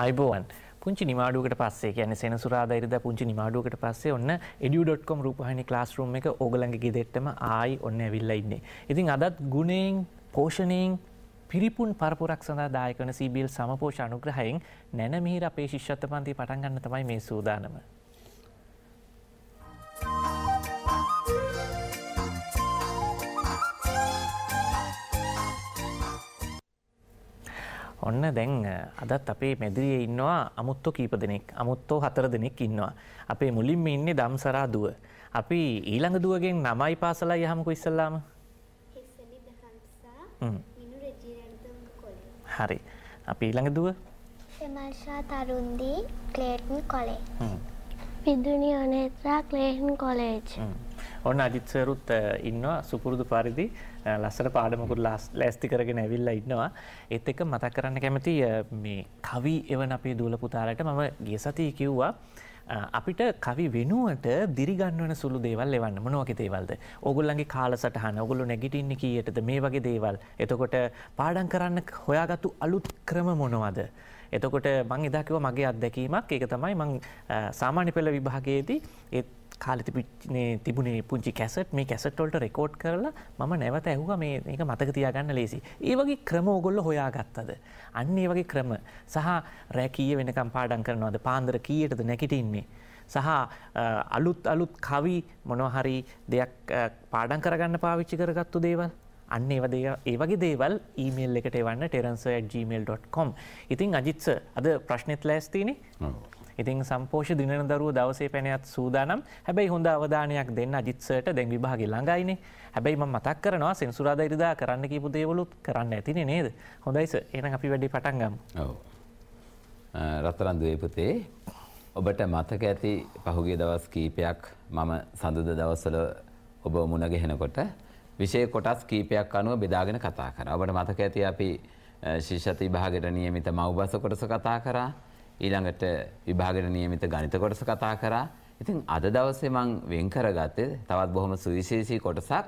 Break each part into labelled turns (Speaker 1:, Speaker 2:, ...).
Speaker 1: ආයිබෝවන් පුංචි නිමාඩුවකට පස්සේ කියන්නේ සෙනසුරාදා ඉරිදා පුංචි නිමාඩුවකට පස්සේ ඔන්න edu.com රූපවාහිනී classroom එක ඕගලන්ගේ ගෙදෙට්ටම ආයි ඔන්න ඇවිල්ලා ඉන්නේ. ඉතින් අදත් ගුණයෙන්, පෝෂණයෙන්, පිරිපුන් පරපුරක් සඳහා දායක වන CBL සමපෝෂ අනුග්‍රහයෙන් නැනමිහිර අපේ ශිෂ්‍යත්ව පන්ති පටන් ගන්න තමයි මේ සූදානම. ඔන්න දැන් අදත් අපේ මැදිරියේ ඉන්නවා අමුත්තෝ කීප දෙනෙක් අමුත්තෝ හතර දෙනෙක් ඉන්නවා. අපේ මුලින්ම ඉන්නේ දම්සරා දුව. අපි ඊළඟ දුවගෙන් නමයි පාසලයි යහමකෝ ඉස්සල්ලාම. හරි. අපි ඊළඟ දුව සෙමල්ෂා Tharundi Clayton college. Viduni Onethra Clayton college. ඔන්න අජිත් සරුත් ඉන්නවා සුපුරුදු පරිදි ලස්සට පාඩමකුත් ලෑස්ති කරගෙන ඇවිල්ල ඉන්නවා. එත් එක මතක් කරන්න කැමති මේ කවි එවන අපේ දූල පුතාලට මම ගේ සතිය කිව්වා. අපිට කවි වෙනුවට දිරිගන්නවන සුළු දේවල් එවන්න මොනවක දේවල්ද ඔගුල්ලන්ගේ කාල සටහන ඔගුලු නැගිටින්න කියයටද මේ වගේ දේවල් එතකොට පාඩන් කරන්න හොයාගත්තු අලුත් ක්‍රම මොනවද. එතකොට මං එදාකිව මගේ අත්දැකීමක් ඒක තමයි මං සාමාන්‍ය පෙළ විභාගයේදී ඒත් කාලති තිබුණේ පුංචි කැසට් මේ කැසට්වොල්ට රෙකෝඩ් කරලා මම නැවත ඇහුව මේ එක මතක තියාගන්න ලේසි. ඒ වගේ ක්‍රම ඔගොල්ල හොයා ගත්තද. අන්න ඒ වගේ ක්‍රම සහ රැකීය වෙනකම් පාඩන් කරනවාද පාන්දර කීයටද නැකිටින්නේ. සහ අලුත් අලුත් කවි මොනොහරි දෙයක් පාඩන් කරගන්න පාවිච්චි කරගත්තු දේවල්. අන්න ඒවදේ ඒ වගේ දේවල් ඊමේල් එකට එවන්න ටෙරන්ස@gmail.com ඉතින් අජිත්ස අද ප්‍රශ්නෙත් ලෑස්තිනේ ඉතින් සම්පෝෂ දිනන දරුව දවසේ පැනයත් සූදානම් හැබැයි හොඳ අවධානයක් දෙන්න අජිත්සට දැන් විභාගේ ළඟයිනේ හැබැයි ම මතක් කරනවා සෙන්සුරාද ඉරිදා කරන්න කිපු දේවලුත් කරන්න ඇතිනේ නේද හොඳයිස එන අපි වැඩි පටන්ගම්
Speaker 2: රත්තරන්දුවපතේ ඔබට මතක ඇති පහුගේ දවස් කීපයක් මම සඳුද දවස්වල ඔබ මුණගහෙනකොට විෂය කොටස් කීපයක් අනුව බෙදාගෙන කතා කර. ඔබට මතක ඇති අපි ශිෂ්ෂති භාගට නියමිත මව්බස කොටස කතා කරා ඊළඟට විභාගයට නියමිත ගණිත කොටස කතා කරා. ඉතින් අද දවසේ මම වෙන් කරගත්තේ තවත් බොහොම සුවිශේෂී කොටසක්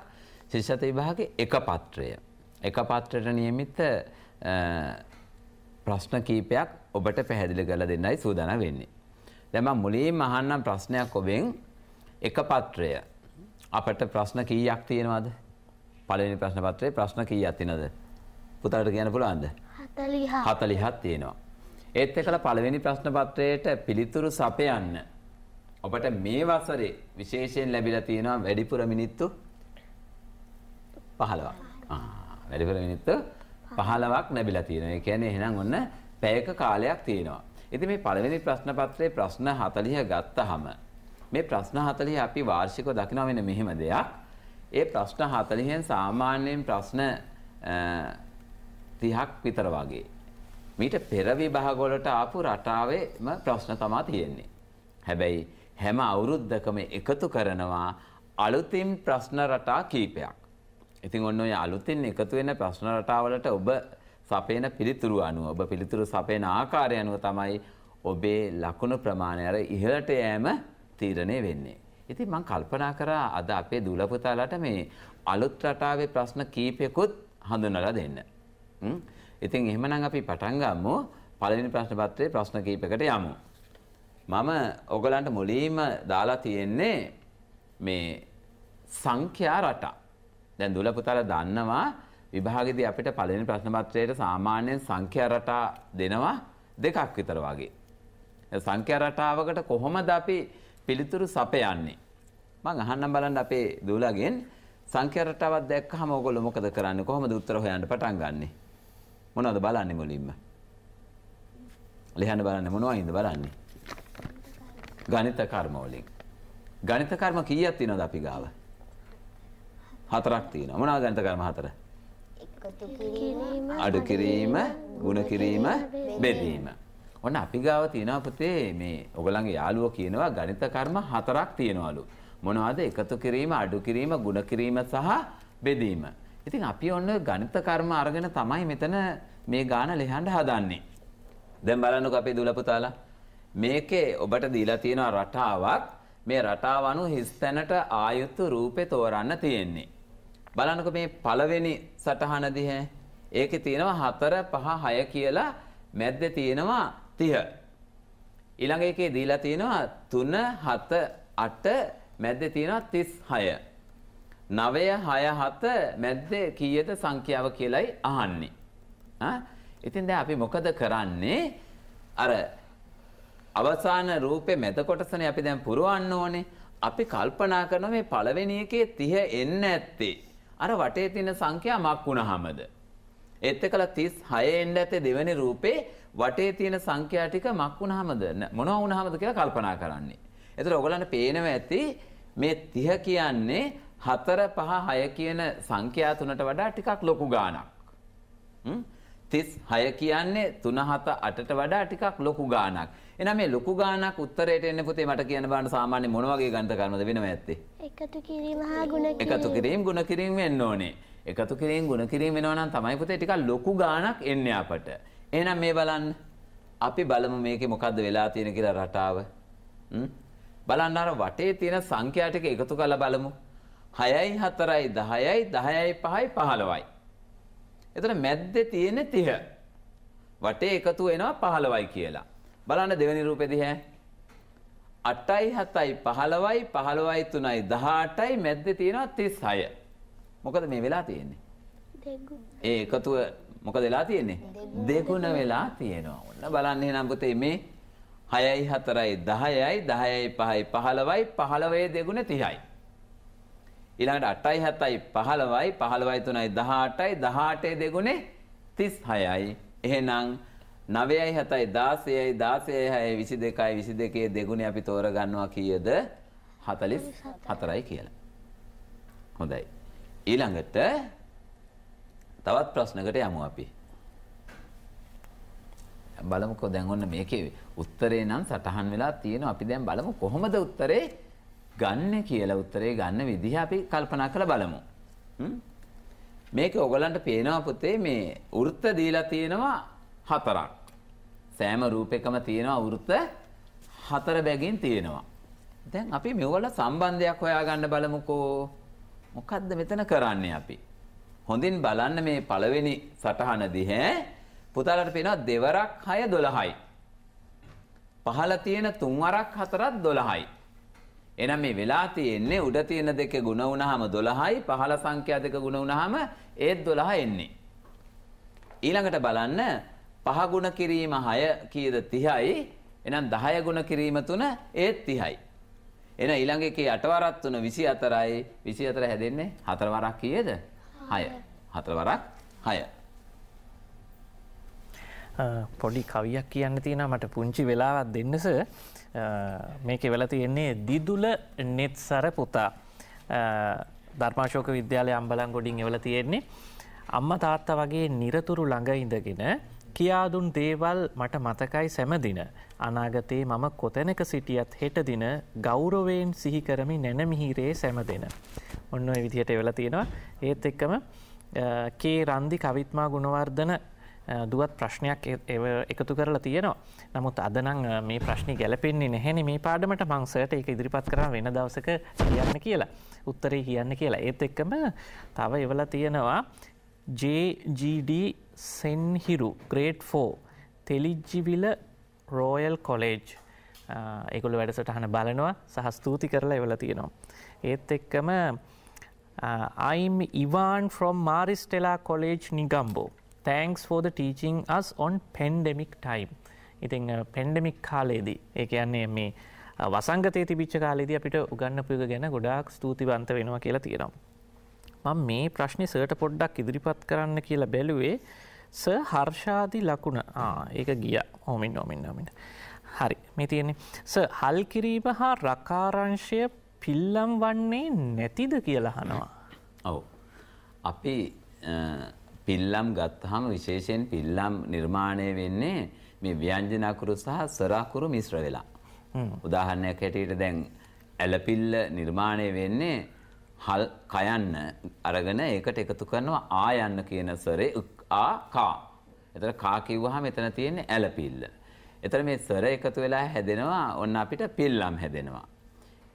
Speaker 2: ශිෂ්‍යත විභාගේ එක පත්‍රය. එක පත්‍රයට නියමිත ප්‍රශ්න කීපයක් ඔබට පැහැදිලි කරලා දෙන්නයි සූදානම් වෙන්නේ. දැන් මම මුලින්ම අහන්නම් ප්‍රශ්නයක් ඔබෙන් එක පත්‍රය. අපට ප්‍රශ්න කීයක් තියෙනවද? පළවෙනි ප්‍රශ්න පත්‍රයේ ප්‍රශ්න කීයක් තියෙනවද? පුතාලට කියන්න පුළුවන්ද? 40. 40ක් තියෙනවා. ඒත් එක්කලා පළවෙනි ප්‍රශ්න පත්‍රයට පිළිතුරු සපයන්න. ඔබට මේ වසරේ විශේෂයෙන් ලැබිලා තියෙනවා වැඩිපුර මිනිත්තු 15ක්. ආ වැඩිපුර මිනිත්තු 15ක් ලැබිලා තියෙනවා. ඒ කියන්නේ එහෙනම් ඔන්න පැයක කාලයක් තියෙනවා. ඉතින් මේ පළවෙනි ප්‍රශ්න පත්‍රයේ ප්‍රශ්න 40 ගත්තාම මේ ප්‍රශ්න 40 අපි වාර්ෂිකව දකිනවා වෙන මෙහෙම දෙයක්. ඒ ප්‍රශ්න 40න් සාමාන්‍යයෙන් ප්‍රශ්න 30ක් විතර වගේ මීට පෙර විභාග වලට ආපු රටාවේම ප්‍රශ්න තමයි තියෙන්නේ. හැබැයි හැම අවුරුද්දකම එකතු කරනවා අලුතින් ප්‍රශ්න රටා කීපයක්. ඉතින් ඔන්න ඔය අලුතින් එකතු වෙන ප්‍රශ්න රටාවලට ඔබ සපයන පිළිතුරු අනුව ඔබ පිළිතුරු සපයන ආකාරය අනුව තමයි ඔබේ ලකුණු ප්‍රමාණය අර ඉහළට යෑම තීරණය වෙන්නේ. ඉතින් මම කල්පනා කරා අද අපේ දූල පුතාලට මේ අලුත් රටාවේ ප්‍රශ්න කීපයකුත් හඳුනලා දෙන්න. හ්ම් ඉතින් එහෙමනම් අපි පටන් ගමු පළවෙනි ප්‍රශ්න පත්‍රයේ ප්‍රශ්න කීපයකට යමු. මම ඔයගලන්ට මුලින්ම දාලා තියෙන්නේ මේ සංඛ්‍යා රටා. දැන් දුල පුතාලා දන්නවා විභාගෙදී අපිට පළවෙනි ප්‍රශ්න පත්‍රයේට සාමාන්‍යයෙන් සංඛ්‍යා රටා දෙනවා දෙකක් විතර වගේ. සංඛ්‍යා රටාවකට කොහොමද අපි පිළිතුරු සපයන්නේ? මං අහන්නම් බලන්න අපේ දූලගෙන් සංඛ්‍යා රටාවක් දැක්කහම ඔයගොල්ලෝ මොකද කරන්නේ? කොහොමද උත්තර හොයන්න පටන් ගන්නේ? මොනවද බලන්නේ මුලින්ම? ලියන්න බලන්නේ මොනවයින්ද බලන්නේ? ගණිත කර්ම වලින්. ගණිත කර්ම කීයක් තියෙනවද අපි ගාව? හතරක් තියෙනවා. මොනවා ගණිත කර්ම හතර? එකතු කිරීම, අඩු කිරීම, ගුණ කිරීම, බෙදීම. ඔන්න අපි ගාව තියෙනවා පුතේ මේ ඔයගලගේ යාළුවෝ කියනවා ගණිත කර්ම හතරක් තියෙනවලු. මොනවද? එකතු කිරීම, අඩු කිරීම, ගුණ කිරීම සහ බෙදීම. ඉතින් අපි ඔන්න ගණිත කර්ම අරගෙන තමයි මෙතන මේ ගාන ලියන්න හදන්නේ. දැන් බලන්නකෝ අපේ දුලපුතාලා. මේකේ ඔබට දීලා තියෙන රටාවක් මේ රටාව අනුව හිස් තැනට ආයුතු රූපේ තෝරන්න තියෙන්නේ. බලන්නකෝ මේ පළවෙනි සටහන දිහා. ඒකේ තියෙනවා 4 5 6 කියලා මැද්දේ තියෙනවා 30. ඊළඟ එකේ දීලා තියෙනවා 3 7 8 මැද්දේ තියෙනවා 36. නවය හය හත මැද්දේ කීයද සංඛ්‍යාව කියලයි අහන්නේ. ඉතින් දැන් අපි මොකද කරන්නේ? අර අවසාන රූපේ මැද කොටසනේ අපි දැන් පුරවන්න ඕනේ. අපි කල්පනා කරන මේ පළවෙනි එකේ 30 එන්න ඇත්තේ. අර වටේ තියෙන සංඛ්‍යා මක් වුණාමද? ඒත් එකලා 36 එන්න ඇත්තේ දෙවෙනි රූපේ වටේ තියෙන සංඛ්‍යා ටික මක් වුණාමද? මොනවා වුණාමද කියලා කල්පනා කරන්නේ. ඒතර ඔයගලන්ට පේනවා ඇති මේ 30 කියන්නේ හතර පහ හය කියන සංඛ්‍යා තුනට වඩා ටිකක් ලොකු ගානක්. තිස් හය කියන්නේ තුන හත අටට වඩා ටිකක් ලොකු ගානක්. එනම් මේ ලොකු ගානක් උත්තරයට එන්න පුතේ මට කියන්න බලන්න සාමාන්‍ය මොන වගේ ගණිත කර්මද වෙනව ඇත්තේ?
Speaker 1: එකතු කිරීම හා ගුණ කිරීම. එකතු කිරීම
Speaker 2: ගුණ කිරීම වෙන්න ඕනේ. එකතු කිරීම ගුණ කිරීම වෙනවා නම් තමයි පුතේ ටිකක් ලොකු ගානක් එන්නේ අපට. එහෙනම් මේ බලන්න. අපි බලමු මේකේ මොකද්ද වෙලා තියෙන කියලා රටාව. බලන්න අර වටේ තියෙන සංඛ්‍යා ටික එකතු කරලා බලමු. 6යි 4යි 10යි 10යි 5යි 15යි. එතන මැද්දේ තියෙන 30. වටේ එකතු වෙනවා 15යි කියලා. බලන්න දෙවෙනි රූපෙ දිහා. 8යි 7යි 15යි 15යි 3යි 18යි මැද්දේ තියෙනවා 36. මොකද මේ වෙලා තියෙන්නේ? ඒ එකතුව මොකද වෙලා තියෙන්නේ? දෙගුණ වෙලා තියෙනවා. ඔන්න බලන්න එහෙනම් පුතේ මේ 6යි 4යි 10යි 10යි 5යි 15යි 15 දෙගුණ 30යි. ඊළඟට 8යි 7යි 15යි 15යි 3යි 18යි 18 දෙගුණේ 36යි එහෙනම් 9යි 7යි 16යි 16යි 22යි 22 දෙගුණේ අපි තෝරගන්නවා කීයද 44යි කියලා හොඳයි ඊළඟට තවත් ප්‍රශ්නකට යමු අපි බලමුකෝ දැන් ඔන්න මේකේ උත්තරේ නම් සටහන් වෙලා තියෙනවා අපි දැන් බලමු කොහොමද උත්තරේ ගන්න කියලා උත්තරේ ගන්න විදිහ අපි කල්පනා කරලා බලමු. මේක ඔයගලන්ට පේනවා පුතේ මේ වෘත්ත දීලා තියෙනවා හතරක්. සෑම රූපයකම තියෙනවා වෘත්ත හතර බැගින් තියෙනවා. දැන් අපි මෙවල සම්බන්ධයක් හොයාගන්න බලමුකෝ. මොකද්ද මෙතන කරන්නේ අපි? හොඳින් බලන්න මේ පළවෙනි සටහන දිහා පුතාලට පේනවා දෙවරක් 6 12යි. පහළ තියෙන තුන්වරක් හතරක් 12යි. එහෙනම් මේ වෙලා තියෙන්නේ උඩ තියෙන දෙක ගුණ වුණාම 12යි පහළ සංඛ්‍යා දෙක ගුණ වුණාම ඒත් 12 එන්නේ. ඊළඟට බලන්න පහ ගුණ කිරීම 6 කීයද 30යි. එහෙනම් 10 ගුණ කිරීම 3 ඒත් 30යි. එහෙනම් ඊළඟ එකේ 8 වරක් 3 24යි. 24 හැදෙන්නේ 4 වරක් කීයද? 6. 4 වරක් 6.
Speaker 1: පොඩි කවියක් කියන්න තියෙනවා මට පුංචි වෙලාවක් දෙන්න සර්. මේක වෙල තියෙන්නේ දිදුල නෙත්සර පුතා ධර්මාශෝක විද්‍යාලය අම්බලන් ගොඩින් එවල තියෙන්නේ. අම්ම තාත්ත වගේ නිරතුරු ළඟ ඉඳගෙන කියාදුන් දේවල් මට මතකයි සැමදින. අනාගතයේ මම කොතැනක සිටියත් හෙට දින ගෞරවයෙන් සිහිකරමි නැනමිහිරේ සැම දෙෙන. ඔන්න විදිහට එවල තියෙනවා ඒත් එක්කම කේ රන්දි කවිත්මා ගුණවර්ධන දුවත් ප්‍රශ්නයක් එකතු කරලා තියෙනවා. නමුත් අදනං මේ ප්‍රශ්නි ගැලපෙන්නේ නැහැනි මේ පාඩමට මංසට එක ඉදිරිපත් කර වෙන දවසක කියන්න කියලා. උත්තරේ කියන්න කියලා. ඒත් එක්කම තව එවල තියෙනවා JGD Senhiru grade four Thelijjawila royal college එකුළු වැඩසටහන බලනවා සහස්තූති කරලා එවල තියෙනවා. ඒත් එක්කම I'm Ivan from Maris Stella college Negombo thanks for the teaching us on pandemic time ඉතිං පෙන්ඩමික් කාලයේදී ඒ කියන්නේ මේ වසංගතය තිබිච්ච කාලෙදී අපිට උගන්නපුයක ගැන ගොඩාක් ස්තුතිවන්ත වෙනවා කියලා තියෙනවා. මම මේ ප්‍රශ්නය සර්ට පොඩ්ඩක් ඉදිරිපත් කරන්න කියලා බැලුවේ ස හර්ෂාදි ලකුණ ඒක ගිය හොමින් නොමින් නොමින්. හරි මේ තියෙන්නේ ස හල් කිරීම හා රකාරංශය පිල්ලම් වන්නේ නැතිද කියලා හනවා. ඔවු. අපි
Speaker 2: පිල්ලම් ගත්තහම විශේෂයෙන් පිල්ලම් නිර්මාණය වෙන්නේ මේ ව්‍යංජන අකුරු සහ ස්වර අකුරු මිශ්‍ර වෙලා. උදාහරණයක් හැටියට දැන් ඇලපිල්ල නිර්මාණය වෙන්නේ හල් කයන්න අරගෙන ඒකට එකතු කරනවා ආයන්න කියන ස්වරේ ආ කා. එතන කා කිව්වහම එතන තියෙන්නේ ඇලපිල්ල. එතන මේ ස්වර එකතු වෙලා හැදෙනවා ඔන්න අපිට පිල්ලම් හැදෙනවා.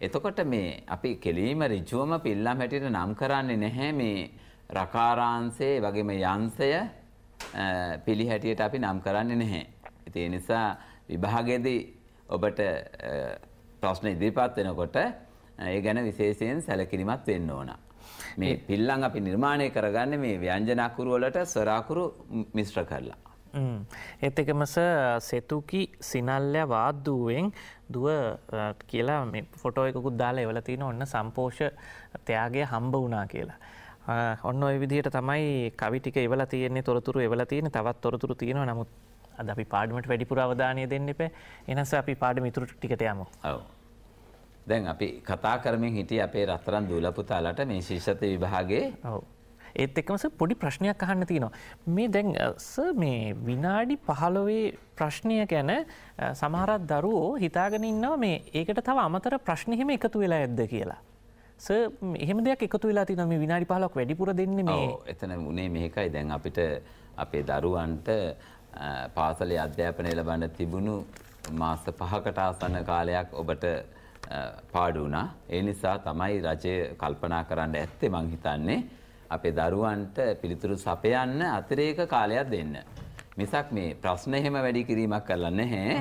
Speaker 2: එතකොට මේ අපි කෙලීම ඍජුවම පිල්ලම් හැටියට නම් කරන්නේ නැහැ මේ රකාරාංශය වගේම යංශය පිළිහැටියට අපි නම් කරන්නේ නැහැ. ඒ නිසා විභාගයේදී ඔබට ප්‍රශ්න ඉදිරිපත් වෙනකොට ඒ ගැන විශේෂයෙන් සැලකිලිමත් වෙන්න ඕන. මේ පිල්ලම් අපි නිර්මාණය කරගන්නේ මේ ව්‍යංජන අකුරු වලට ස්වර අකුරු මිශ්‍ර කරලා.
Speaker 1: ඒත් එකම ස සෙතුකි සිනල්ලය වාද්දුවෙන් දුව කියලා මේ ෆොටෝ එකකුත් දාලා එවලා තියෙන ඔන්න සම්පෝෂ තයාගේ හම්බ වුණා කියලා. ඔන්න ඔය විදිහට තමයි කවිටික එවල තියෙන්නේ තොරතුරු එවල තියෙන තවත් තොරතුරු තියෙනවා නමුත් අද අපි පාඩමට වැඩිපුර අවධානය දෙන්න එප එනස අපි පාඩම ඉතුරු ටිකට යමු දැන් අපි කතා කරමින් හිටිය අපේ රත්තරන් දූලපුතාලට මේ ශිෂත විභාගේ ඒත් එක්කමස පොඩි ප්‍රශ්නයක් අහන්න තියෙනවා මේ දැන් මේ විනාඩි පහළොවේ ප්‍රශ්නය ගැන සමහරත් දරුවෝ හිතාගෙන ඉන්නවා මේ ඒකට තව අමතර ප්‍රශ්නහිම එකතු වෙලා ඇද්ද කියලා ස එහෙම දෙයක් එකතු වෙලා තින මේ විනාඩි පහලක් වැඩිපුර දෙන්නේ මේ
Speaker 2: එතන උනේ මේකයි දැන් අපිට අපේ දරුවන්ට පාසලේ අධ්‍යාපනය ලබන්න තිබුණු මාස පහකට ආසන්න කාලයක් ඔබට පාඩු වුණා. ඒ නිසා තමයි රජය කල්පනා කරන්න ඇත්තේ මං හිතන්නේ අපේ දරුවන්ට පිළිතුරු සපයන්න අතිරේක කාලයක් දෙන්න. මිසක් මේ ප්‍රශ්න එහෙම වැඩි කිරීමක් කරලා නැහැ.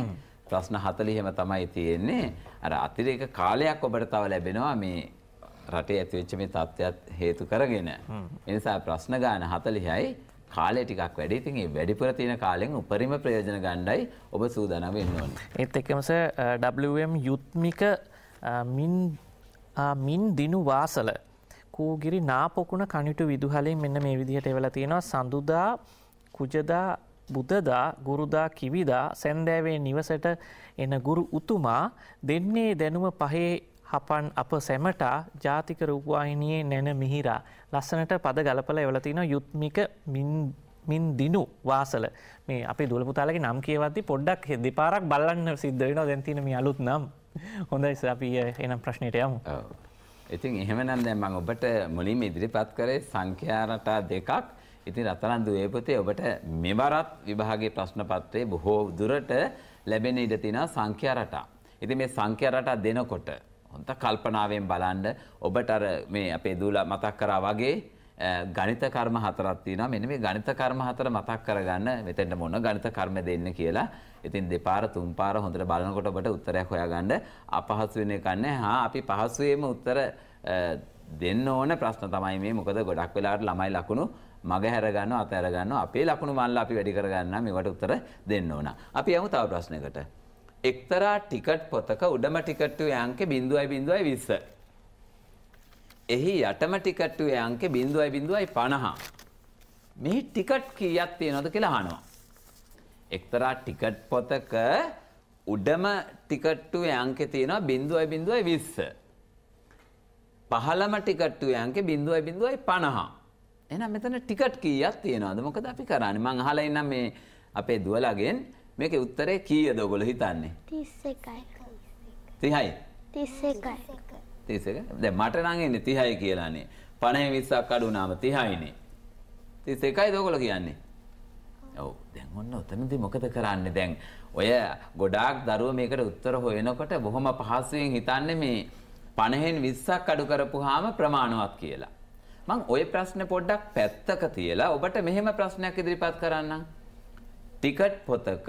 Speaker 2: ප්‍රශ්න 40 එහෙම තමයි තියෙන්නේ. අර අතිරේක කාලයක් ඔබට තව ලැබෙනවා මේ රටේ ඇතිවෙච්ච මේ තත්ත්වයක් හේතු කරගෙන. එනිසා ප්‍රශ්න ගාන හතලිහයි කාලය ටිකක් වැඩි ඉතින් ඒ වැඩිපුර තියෙන කාලෙන් උපරිම ප්‍රයෝජන ගණ්ඩයි ඔබ සූදානම් වෙන්න ඕනේ.
Speaker 1: ඒත් එක්කමස WM යුත්මික මින් මින් දිනු වාසල කූගිරි නාපොකුණ කණිටු විදුහලෙන් මෙන්න මේ විදිහට එවලා තියෙනවා සඳුදා කුජදා බුදදා ගුරුදා කිවිදා සැන්දෑවේ නිවසට එන ගුරු උතුමා දෙන්නේ දැනුම පහේ හපන් අප සැමටා ජාතික රූපවාහිනයේ නැන මිහිරා. ලස්සනට පද ගලපල එවලතින යුත්මික මින් දිනු වාසල මේ අපි දුළපුතාලගේ නම් කියවති පොඩ්ඩක් දෙපාරක් බල්ලන්න සිද්ධ වෙන දැන්තින මේ අලුත් නම් හොඳයි සපිය එනම් ප්‍රශ්නයට යමු. ඉතින් එහෙමනම් දැන් මම ඔබට මුලින්ම ඉදිරිපත් කරේ සංඛ්‍යාරටා
Speaker 2: දෙකක්. ඉතින් රත්නන්දු වේපතේ ඔබට මෙවරත් විභාගයේ ප්‍රශ්න පත්‍රයේ බොහෝ දුරට ලැබෙන ඉඩ තියෙනවා සංඛ්‍යා රටා. ඉතින් මේ සංඛ්‍යා රටා දෙනකොට හොඳ කල්පනාවෙන් බලන්න ඔබට අර මේ අපේ දූලා මතක් කරා වගේ ගණිත කර්ම හතරක් තියෙනවා මෙන්න මේ ගණිත කර්ම හතර මතක් කරගන්න මෙතෙන්ට මොන ගණිත කර්ම දෙන්න කියලා. ඉතින් දෙපාර තුන් පාර හොඳට බලනකොට ඔබට උත්තරයක් හොයාගන්න අපහසු වෙන එකක් නැහැ. හා අපි පහසුවේම උත්තර දෙන්න ඕන ප්‍රශ්න තමයි මේ. මොකද ගොඩක් වෙලාවට ළමයි ලකුණු මග හැර ගන්නවා අත හැර ගන්නවා. අපේ ලකුණු මල්ල අපි වැඩි කරගන්න මේවට උත්තර දෙන්න ඕන. අපි යමු තව ප්‍රශ්නයකට. එක්තරා ටිකට් පොතක උඩම ටිකට්ටුවේ අංකෙ 0.20. එහි යටම ටිකට්ටුවේ අංකෙ 0.50. මෙහි ටිකට් කීයක් තියෙනවද කියලා අහනවා. එක්තරා ටිකට් පොතක උඩම ටිකට්ටුවේ අංකෙ තියෙනවා 0.20. පහළම ටිකට්ටුවේ අංකෙ 0.50. එහෙනම් මෙතන ටිකට් කීයක් තියෙනවද? මොකද අපි කරන්නේ? මං අහලා ඉන්නම් මේ අපේ දුවලාගෙන් මේක උත්තරේ කීයද ඔගොල්ලෝ හිතන්නේ? 31යි. 30යි. 31යි. 31. දැන් මට නම් එන්නේ 30යි කියලානේ. 50 20ක් අඩු වුණාම 30යිනේ. 31යිද ඔගොල්ලෝ කියන්නේ? ඔව්. දැන් ඔන්න ඔතනදී මොකද කරන්නේ දැන්? ඔය ගොඩාක් දරුවෝ මේකට උත්තර හොයනකොට බොහොම පහසුවෙන් හිතන්නේ මේ 50න් 20ක් අඩු කරපුවාම ප්‍රමාණවත් කියලා. මං ওই ප්‍රශ්නේ පොඩ්ඩක් පැත්තක තියලා ඔබට මෙහෙම ප්‍රශ්නයක් ඉදිරිපත් කරන්නම්. ටිකට් පොතක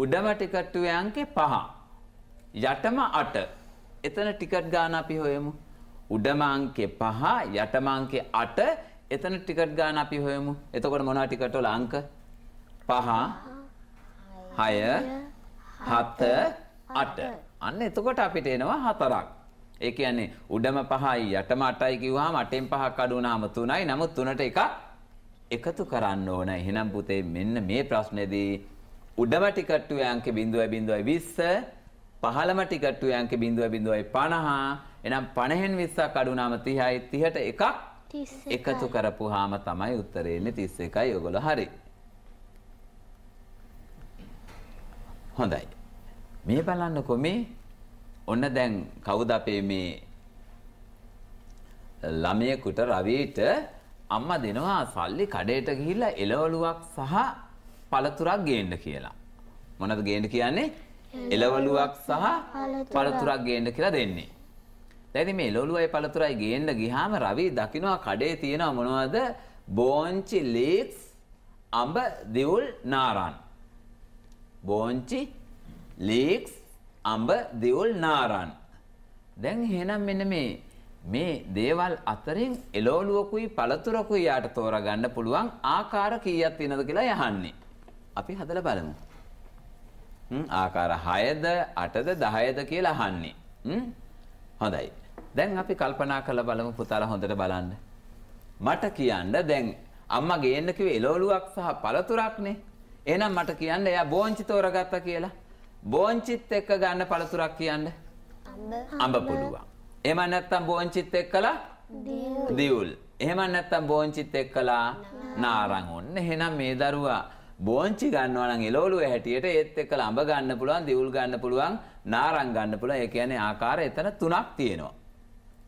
Speaker 2: උඩම ටිකට්ටුවේ අංකෙ පහ. යටම අට. එතන ටිකට් ගාන අපි හොයමු. උඩම අංකෙ පහ යටම අංකෙ අට එතන ටිකට් ගාන අපි හොයමු. එතකොට මොනවා ටිකට් වල අංක? පහ හය හත අට. අන්න එතකොට අපිට එනවා හතරක්. ඒ කියන්නේ උඩම පහයි යටම අටයි කිව්වහම අටෙන් පහක් අඩු වුණාම 3යි. නමුත් 3ට එකක් එකතු කරන්න ඕන. එහෙනම් පුතේ මෙන්න මේ ප්‍රශ්නේදී උඩම ටිකට්ටුවේ අංක 0.20 පහළම ටිකට්ටුවේ අංක 0.50 එහෙනම් 50න් 20ක් අඩු වුණාම 30යි 30ට එකක් එකතු කරපුවාම තමයි උත්තරේ එන්නේ 31යි. ඔයගොල්ලෝ හරි. හොඳයි. මේ බලන්නකෝ මේ ඔන්න දැන් කවුද අපේ මේ ළමයෙකුට රවිට අම්මා දෙනවා සල්ලි කඩේට ගිහිල්ලා එළවලුවක් සහ පළතුරක් ගේන්න කියලා. මොනවද ගේන්න කියන්නේ? එළවලුවක් සහ පළතුරක් ගේන්න කියලා දෙන්නේ. දැන් මේ එළවලුවයි පළතුරයි ගේන්න ගියාම රවි දකින්නවා කඩේ තියෙන මොනවද? බෝංචි ලීක්ස් අඹ දිවුල් නාරන්. බෝංචි ලීක්ස් අඹ දිවුල් නාරන්. දැන් එහෙනම් මෙන්න මේ මේ දේවල් අතරින් එළවලුවකුයි පළතුරකුයි යාට තෝරගන්න පුළුවන් ආකාර කීයක් තියෙනවද කියලා යහන්නේ. අපි හදලා බලමු. ආකාර 6ද 8ද 10ද කියලා අහන්නේ. හොඳයි. දැන් අපි කල්පනා කරලා බලමු පුතාලා හොඳට බලන්න. මට කියන්න දැන් අම්මා ගේන්න කිව්වේ එළවලුවක් සහ පළතුරක්නේ. එහෙනම් මට කියන්න එයා බෝංචි තෝරගත්තා කියලා. බෝංචිත් එක්ක ගන්න පළතුරක් කියන්න. අඹ. අඹ පුළුවන්. එහෙම නැත්නම් බෝංචිත් එක්කලා දියුල්. එහෙම නැත්නම් බෝංචිත් එක්කලා නාරං. ඔන්න එහෙනම් මේ දරුවා බෝංචි ගන්නවා නම් එළවලුවේ හැටියට ඒත් එක්කලා අඹ ගන්න පුළුවන්, දියුල් ගන්න පුළුවන්, නාරං ගන්න පුළුවන්. ඒ කියන්නේ ආකාර එතන තුනක් තියෙනවා.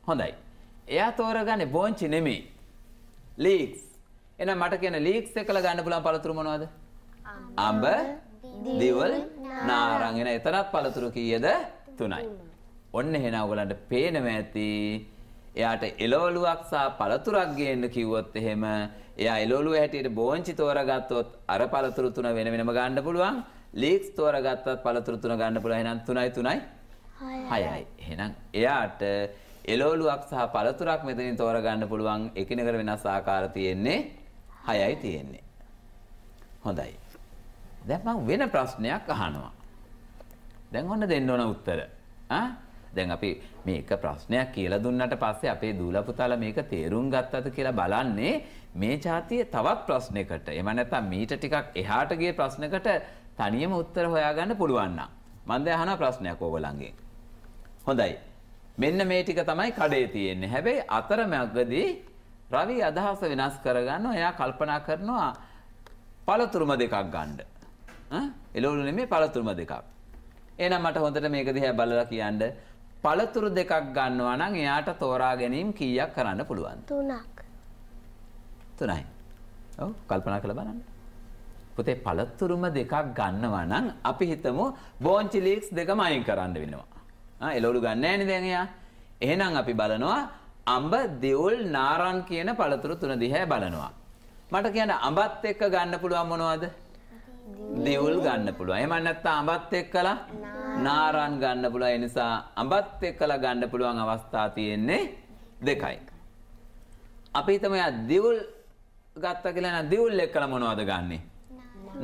Speaker 2: හොඳයි. එයා තෝරගන්නේ බෝංචි නෙමෙයි. ලීක්ස්. එහෙනම් මට කියන ලීක්ස් එක්කලා ගන්න පුළුවන් පළතුරු මොනවද? අඹ, දිවල්, නාරං. එහෙනම් එතනත් පළතුරු කීයද? තුනයි. ඔන්න එහෙනම් ඔයගලන්ට පේනවා ඇති එයාට එළවලුවක් සහ පළතුරක් ගේන්න කිව්වොත් එහෙම එයා එළවලුව හැටියට බෝංචි තෝරගත්තොත් අර පළතුරු තුන වෙන වෙනම ගන්න පුළුවන් ලීක්ස් තෝරගත්තත් පළතුරු තුන ගන්න පුළුවන් එහෙනම් 3යි 3යි 6යි එහෙනම් එයාට එළවලුවක් සහ පළතුරක් මෙතනින් තෝරගන්න පුළුවන් එකිනෙකට වෙනස් ආකාර තියෙන්නේ 6යි තියෙන්නේ. හොඳයි. දැන් මම වෙන ප්‍රශ්නයක් අහනවා. දැන් ඔන්න දෙන්න ඕන උත්තර. ආ දැන් අපි මේක ප්‍රශ්නයක් කියලා දුන්නට පස්සේ අපේ දූලා පුතාලා මේක තේරුම් ගත්තද කියලා බලන්නේ මේ જાතියේ තවත් ප්‍රශ්නයකට එම නැත්නම් මීට ටිකක් එහාට ගිය ප්‍රශ්නකට තනියම උත්තර හොයාගන්න පුළුවන් නම් මම දැන් අහන ප්‍රශ්නයක් ඕගොල්ලන්ගෙන් හොඳයි මෙන්න මේ ටික තමයි කඩේ තියෙන්නේ හැබැයි අතරමැදදී රවි අදහස වෙනස් කරගන්න එයා කල්පනා කරනවා පළතුරුම දෙකක් ගන්න ඈ එළවලු නෙමෙයි පළතුරුම දෙකක් එහෙනම් මට හොඳට මේක දිහා බලලා කියන්න පළතුරු දෙකක් ගන්නවා නම් එයාට තෝරා ගැනීම කීයක් කරන්න පුළුවන්? තුනක්. තුනයි. ඔව් කල්පනා කරලා බලන්න. පුතේ පළතුරුම දෙකක් ගන්නවා නම් අපි හිතමු බෝන්චි ලීක්ස් දෙකම අයින් කරන්න වෙනවා. ආ එළවලු ගන්න නැහැනේ දැන් එයා. එහෙනම් අපි බලනවා අඹ, දෙවුල්, නාරන් කියන පළතුරු තුන දිහා බලනවා. මට කියන්න අඹත් එක්ක ගන්න පුළුවන් මොනවද? දියුල් ගන්න පුළුවන්. එහෙම නැත්නම් අඹත් එක්කලා නාරන් ගන්න පුළුවන්. ඒ නිසා අඹත් එක්කලා ගන්න පුළුවන් අවස්ථා තියෙන්නේ දෙකයි. අපි හිතමු යා දියුල් ගත්ත කියලා නම් දියුල් එක්කලා මොනවද ගන්නෙ?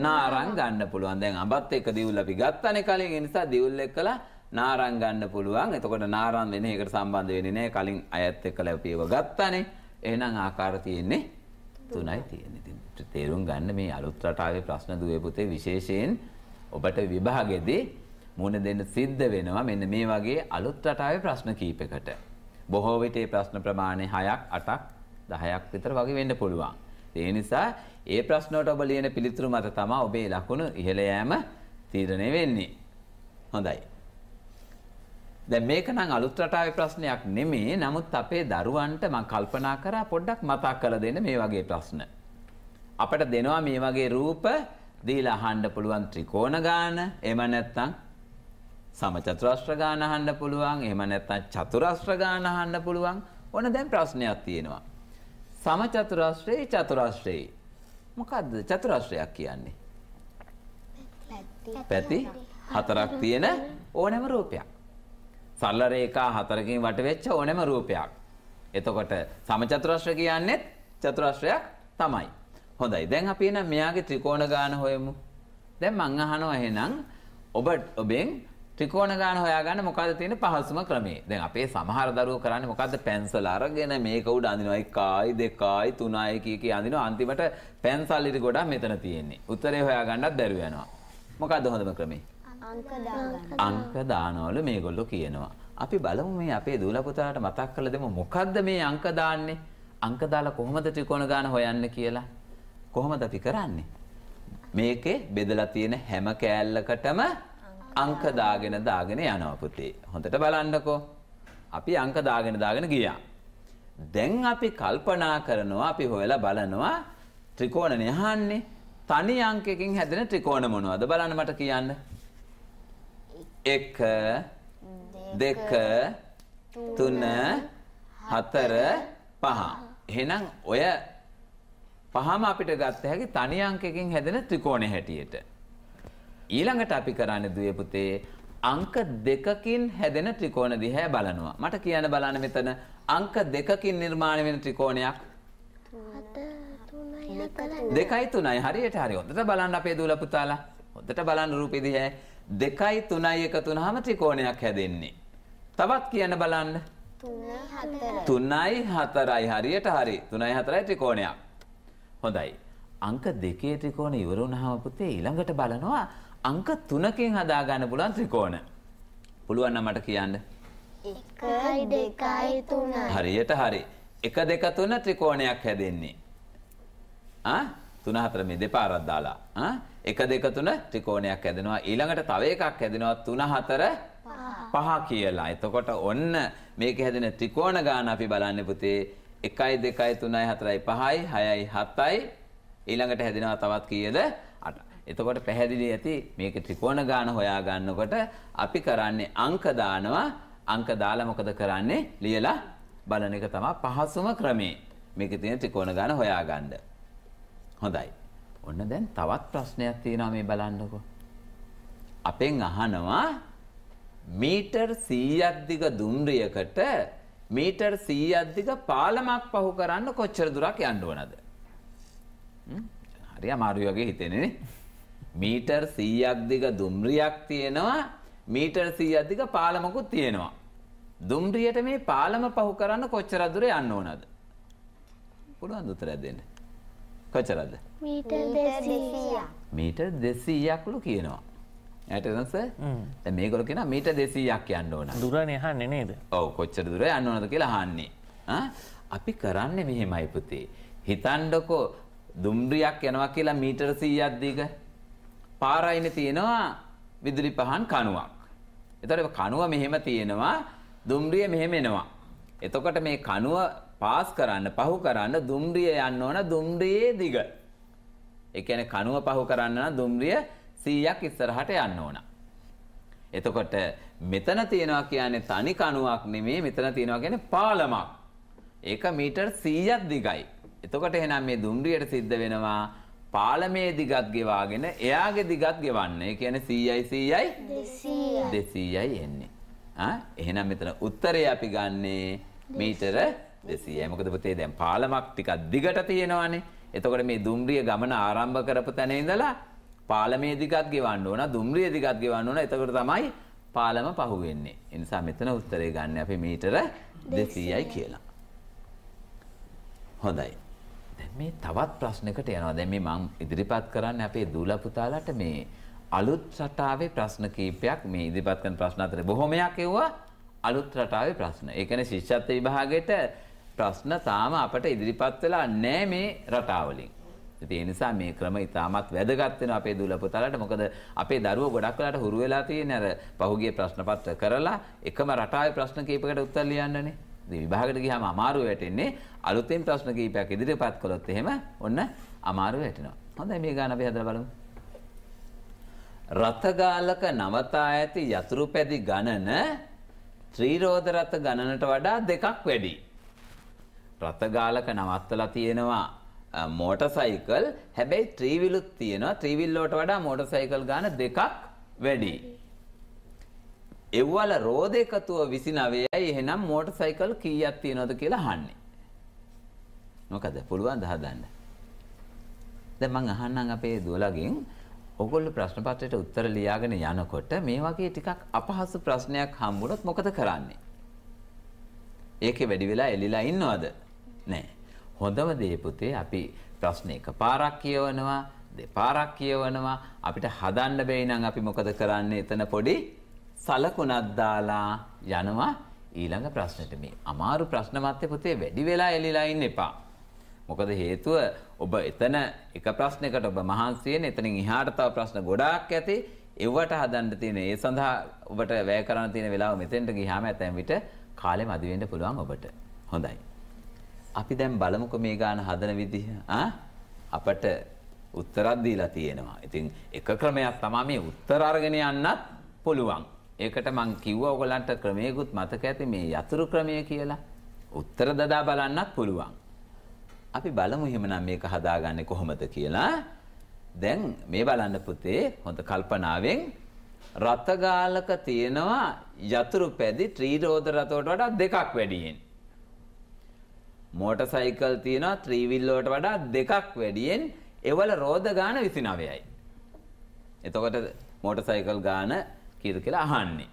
Speaker 2: නාරන් ගන්න පුළුවන්. දැන් අඹත් එක්ක දියුල් අපි ගත්තනේ කලින්. ඒ නිසා දියුල් එක්කලා නාරං ගන්න පුළුවන්. එතකොට නාරං වෙන එකට සම්බන්ධ වෙන්නේ නැහැ. කලින් අයත් එක්කලා අපි ඒව ගත්තානේ. එහෙනම් ආකාර තියෙන්නේ තුනයි තියෙන්නේ. තේරුම් ගන්න මේ අලුත් රටාවේ ප්‍රශ්න දුවේ පුතේ විශේෂයෙන් ඔබට විභාගෙදී මුණ දෙන්න සිද්ධ වෙනවා මෙන්න මේ වගේ අලුත් රටාවේ ප්‍රශ්න කීපයකට. බොහෝ විට ඒ ප්‍රශ්න ප්‍රමාණය 6ක් 8ක් 10ක් විතර වගේ වෙන්න පුළුවන්. ඒ නිසා ඒ ප්‍රශ්න වලට ඔබ ලියන පිළිතුරු මත තමයි ඔබේ ලකුණු ඉහළ යෑම තීරණය වෙන්නේ. හොඳයි. දැන් මේක නම් අලුත් රටාවේ ප්‍රශ්නයක් නෙමෙයි. නමුත් අපේ දරුවන්ට මම කල්පනා කරා පොඩ්ඩක් මතක් කරලා දෙන්න මේ වගේ ප්‍රශ්න. අපට දෙනවා මේ වගේ රූප දීලා අහන්න පුළුවන් ත්‍රිකෝණ ගාන එහෙම නැත්නම් සමචතුරස්‍ර ගාන අහන්න පුළුවන් එහෙම නැත්නම් චතුරස්‍ර ගාන අහන්න පුළුවන් ඕන දැන් ප්‍රශ්නයක් තියෙනවා සමචතුරස්‍රේ චතුරස්‍රේ මොකද්ද චතුරස්‍රයක් කියන්නේ පැති හතරක් තියෙන ඕනෑම රූපයක් සරල රේඛා හතරකින් වට වෙච්ච ඕනෑම රූපයක් එතකොට සමචතුරස්‍ර කියන්නේ චතුරස්‍රයක් තමයි හොඳයි. දැන් අපි එහෙනම් මෙයාගේ ත්‍රිකෝණ ගාන හොයමු. දැන් මං අහනවා එහෙනම් ඔබ ඔබෙන් ත්‍රිකෝණ ගාන හොයාගන්න මොකද්ද තියෙන පහසුම ක්‍රමය? දැන් අපේ සමහර දරුවෝ කරන්නේ මොකද්ද පැන්සල අරගෙන මේක උඩ අඳිනවා 1යි 2යි 3යි කිය කිය අඳිනවා අන්තිමට පැන්සල් ඉරි ගොඩක් මෙතන තියෙන්නේ. උත්තරේ හොයාගන්නත් බැරුව යනවා. මොකද්ද හොඳම ක්‍රමය? අංක දානවා. අංක දානවලු මේගොල්ලෝ කියනවා. අපි බලමු මේ අපේ දූල පුතාට මතක් කරලා දෙමු මොකද්ද මේ අංක දාන්නේ? අංක දාලා කොහොමද ත්‍රිකෝණ ගාන හොයන්නේ කියලා. කොහොමද අපි කරන්නේ? මේකේ බෙදලා තියෙන හැම කෑල්ලකටම අංක දාගෙන දාගෙන යනවා පුතේ. හොඳට බලන්නකෝ. අපි අංක දාගෙන දාගෙන ගියා. දැන් අපි කල්පනා කරනවා අපි හොයලා බලනවා ත්‍රිකෝණනේ අහන්නේ. තනි අංකයකින් හැදෙන ත්‍රිකෝණ මොනවද බලන්න මට කියන්න. 1 2 3 4 5 එහෙනම් ඔය පහම අපිට ගත්ත හැකි තනි අංකකින් හැදෙන ත්‍රිකෝණය හැටියට. ඊළඟට අපි කරන්නේ දුවේ පුතේ අංක දෙකකින් හැදෙන ත්‍රිකෝණ දිහා බලනවා. මට කියන්න බලන්න මෙතන අංක දෙකකින් නිර්මාණය වෙන ත්‍රිකෝණයක් දෙකයි තුනයි හරියට හරි හොඳට බලන්න අපේ දූල පුතාලා. හොඳට බලන්න රූපෙ දිහා දෙකයි තුනයි එකතු වුනහම ත්‍රිකෝණයක් හැදෙන්නේ. තවත් කියන්න බලන්න. තුනයි හතරයි හරියට හරි. තුනයි හතරයි ත්‍රිකෝණයක්. හොඳයි. අංක දෙකේ ත්‍රිකෝණ ඉවර වුණාම පුතේ ඊළඟට බලනවා අංක 3කින් හදා ගන්න පුළුවන් ත්‍රිකෝණ. පුළුවන් නම් මට කියන්න.
Speaker 1: 1 2 3.
Speaker 2: හරියට හරි. 1 2 3 ත්‍රිකෝණයක් හැදෙන්නේ. ආ 3 4 මේ දෙපාරක් දාලා. ආ 1 2 3 ත්‍රිකෝණයක් හැදෙනවා. ඊළඟට තව එකක් හැදෙනවා 3 4 පහ කියලා. එතකොට ඔන්න මේක හැදෙන ත්‍රිකෝණ ගාන අපි බලන්නේ පුතේ 1යි 2යි 3යි 4යි 5යි 6යි 7යි ඊළඟට හැදෙනවා තවත් කීයද 8. එතකොට පැහැදිලි ඇති මේක ත්‍රිකෝණ ගාන හොයා ගන්නකොට අපි කරන්නේ අංක දානවා අංක දාලා මොකද කරන්නේ ලියලා බලන එක තමයි පහසුම ක්‍රමය. මේකේ තියෙන ත්‍රිකෝණ ගාන හොයා ගන්න. හොඳයි. ඔන්න දැන් තවත් ප්‍රශ්නයක් තියෙනවා මේ බලන්නකෝ. අපෙන් අහනවා මීටර් 100ක් දිග දුම්රියකට මීටර් 100ක් දිග පාලමක් පහු කරන්න කොච්චර දුරක් යන්න ඕනද? හරි අමාරුයි වගේ හිතෙන්නේ මීටර් 100ක් දිග දුම්රියක් තියෙනවා මීටර් 100ක් දිග පාලමකුත් තියෙනවා. දුම්රියට මේ පාලම පහු කරන්න කොච්චර දුර යන්න ඕනද? පුළුවන් උත්තරයක් දෙන්න. කොච්චරද?
Speaker 1: මීටර් 200ක්.
Speaker 2: මීටර් 200ක්ලු කියනවා. ඇටස මේකොල කියෙන මීට දෙසීයක් යන්න ඕන දුර යහන්න නේද ඔව කොච්චර දුර යන්න ඕනද කියලා හන්නේ අපි කරන්න මෙහෙමයි පුතේ හිතන්ඩකෝ දුම්රියක් යනවා කියලා මීටර සීයද්දීක පාරයින තියෙනවා විදුලි පහන් කනුවක් එතට කනුව මෙහෙම තියෙනවා දුම්රිය මෙහෙමෙනවා එතකොට මේ කනුව පාස් කරන්න පහු කරන්න දුම්රිය යන්න ඕන දුම්රියේ දිග එකන කනුව පහු කරන්න දුම්රිය 100ක් ඉස්සරහට යන්න ඕන. එතකොට මෙතන තියෙනවා කියන්නේ තනි කණුවක් නෙමේ මෙතන තියෙනවා කියන්නේ පාලමක්. ඒක මීටර් 100ක් දිගයි. එතකොට එහෙනම් මේ දුම්රියට සිද්ධ වෙනවා පාලමේ දිගත් ගෙවාගෙන එයාගේ දිගත් ගෙවන්න. ඒ කියන්නේ 100යි 100යි 200යි එන්නේ. ආ එහෙනම් මෙතන උත්තරේ අපි ගන්නේ මීටර 200යි. මොකද පුතේ දැන් පාලමක් ටිකක් දිගට තියෙනවානේ. එතකොට මේ දුම්රිය ගමන ආරම්භ කරපු තැන ඉඳලා පාලමේ දිගත් ගෙවන්න ඕන දුම්රිය දිගත් ගෙවන්න ඕන එතකොට තමයි පාලම පහු වෙන්නේ. ඒ නිසා මෙතන උත්තරේ ගන්න අපි මීටර 200යි කියලා. හොඳයි. දැන් මේ තවත් ප්‍රශ්නකට යනවා. දැන් මේ මම ඉදිරිපත් කරන්නේ අපේ දූලා පුතාලට මේ අලුත් රටාවේ ප්‍රශ්න කීපයක් මේ ඉදිරිපත් කරන ප්‍රශ්න අතරේ බොහොමයක් එවුවා අලුත් රටාවේ ප්‍රශ්න. ඒ කියන්නේ ශිෂ්‍යත්ව විභාගයට ප්‍රශ්න තාම අපට ඉදිරිපත් වෙලා නැහැ මේ රටාවලින්. ඉතින් ඒ නිසා මේ ක්‍රම ඉතාමත් වැදගත් වෙනවා අපේ දුලපොතලට. මොකද අපේ දරුවෝ ගොඩක් වෙලාට හුරු වෙලා තියෙන අර පහුගිය ප්‍රශ්න පත්‍ර කරලා එකම රටාවේ ප්‍රශ්න කීපයකට උත්තර ලියන්නනේ. ඉතින් විභාගයට ගියාම අමාරු වැටෙන්නේ. අලුතෙන් ප්‍රශ්න කීපයක් ඉදිරිපත් කළොත් එහෙම ඔන්න අමාරු වැටෙනවා. හොඳයි මේ ගාන අපි හදලා බලමු. රථගාලක නවතා ඇති යතුරුපැදි ගණන ත්‍රීරෝධ රථ ගණනට වඩා දෙකක් වැඩි. රථගාලක නවත්තලා තියෙනවා මෝටර් සයිකල් හැබැයි ත්‍රීවිලුත් තියෙනවා ත්‍රීවිල්ලෝට වඩා මෝටර් සයිකල් ගාන දෙකක් වැඩි. එව්වල රෝද එකතුව 29යි එහෙනම් මෝටර් සයිකල් කීයක් තියෙනවද කියලා අහන්නේ. මොකද පුළුවන් ද හදන්න. දැන් මං අහන්නම් අපේ දුවලගෙන් ඔගොල්ලෝ ප්‍රශ්න පත්‍රයට උත්තර ලියාගෙන යනකොට මේ වගේ ටිකක් අපහසු ප්‍රශ්නයක් හම්බුනොත් මොකද කරන්නේ? ඒකේ වැඩි වෙලා එලිලා ඉන්නවද? නැහැ. හොඳම දේ පුතේ අපි ප්‍රශ්න එකපාරක් කියවනවා දෙපාරක් කියවනවා අපිට හදන්න බැයි නම් අපි මොකද කරන්නේ එතන පොඩි සලකුණක් දාලා යනවා ඊළඟ ප්‍රශ්නෙට මේ අමාරු ප්‍රශ්න මැත්තේ පුතේ වැඩි වෙලා එලිලා ඉන්න එපා මොකද හේතුව ඔබ එතන එක ප්‍රශ්නයකට ඔබ මහන්සි වෙන එතනින් එහාට තව ප්‍රශ්න ගොඩාක් ඇති එව්වට හදන්න තියෙන ඒ සඳහා ඔබට වැය කරන්න තියෙන වෙලාව මෙතෙන්ට ගියාම ඇතැම් විට කාලෙ මදි වෙන්න පුළුවන් ඔබට හොඳයි අපි දැන් බලමුකෝ මේ ගාන හදන විදිහ ආ අපට උත්තරක් දීලා තියෙනවා. ඉතින් එක ක්‍රමයක් තමයි මේ උත්තර අරගෙන යන්නත් පුළුවන්. ඒකට මං කිව්වා ඔයගලන්ට ක්‍රමයකුත් මතක ඇති මේ යතුරු ක්‍රමය කියලා. උත්තර දදා බලන්නත් පුළුවන්. අපි බලමු එහෙමනම් මේක හදාගන්නේ කොහොමද කියලා. දැන් මේ බලන්න පුතේ හොඳ කල්පනාවෙන් රතගාලක තියෙනවා යතුරු පැදි ත්‍රිරෝද රතෝට වඩා දෙකක් වැඩියෙන්. මෝටර් සයිකල් තියෙනවා ත්‍රිවිල් වලට වඩා දෙකක් වැඩියෙන් ඒවල රෝද ගාන 29යි. එතකොට මෝටර් සයිකල් ගාන කීයද කියලා අහන්නේ.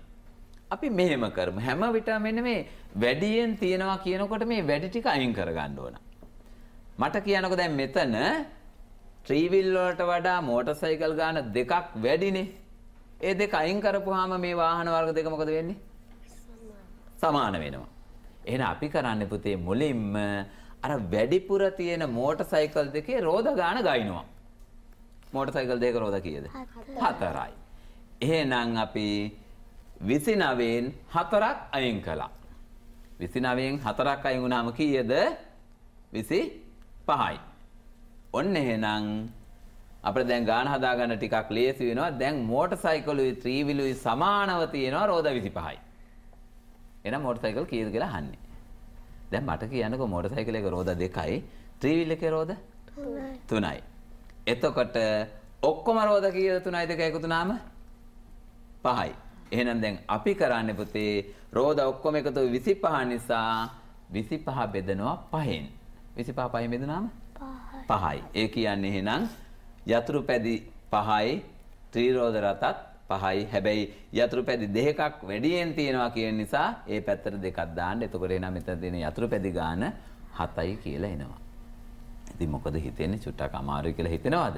Speaker 2: අපි මෙහෙම කරමු. හැම විටම මෙන්න මේ වැඩියෙන් තියනවා කියනකොට මේ වැඩි ටික අයින් කරගන්න ඕන. මට කියනකො දැන් මෙතන ත්‍රිවිල් වලට වඩා මෝටර් සයිකල් ගාන දෙකක් වැඩිනේ. ඒ දෙක අයින් කරපුවාම මේ වාහන වර්ග දෙක මොකද වෙන්නේ? සමාන වෙනවා. එහෙනම් අපි කරන්නේ පුතේ මුලින්ම අර වැඩිපුර තියෙන මෝටර් සයිකල් දෙකේ රෝද ගාන ගයිනවා. මෝටර් සයිකල් දෙක රෝද කීයද? හතරයි. එහෙනම් අපි 29න් හතරක් අයින් කළා. 29න් හතරක් අයින් වුණාම කීයද? 25යි. ඔන්න එහෙනම් අපිට දැන් ගාන හදාගන්න ටිකක් ලේසි වෙනවා. දැන් මෝටර් සයිකලුයි ත්‍රිවිලුයි සමානව තියෙනවා රෝද 25යි. එහෙනම් මෝටර් සයිකල් කීයද කියලා අහන්නේ. දැන් මට කියන්නකෝ මෝටර් සයිකල් එක රෝද දෙකයි, ත්‍රිවිල් එකේ රෝද 3යි. එතකොට ඔක්කොම රෝද කීයද 3යි දෙක එකතු වුනාම 5යි. එහෙනම් දැන් අපි කරන්නේ පුතේ රෝද ඔක්කොම එකතු 25 නිසා 25 බෙදනවා 5න්. 25 5න් බෙදුනාම 5යි. ඒ කියන්නේ එහෙනම් යතුරු පැදි 5යි, ත්‍රිරෝද රතත් පහයි හැබැයි යතුරු පැදි දෙකක් වැඩියෙන් තියෙනවා කියන නිසා ඒ පැත්තට දෙකක් දාන්න. එතකොට එනවා මෙතන තියෙන යතුරු පැදි ගාන 7යි කියලා එනවා. ඉතින් මොකද හිතෙන්නේ චුට්ටක් අමාරුයි කියලා හිතෙනවද?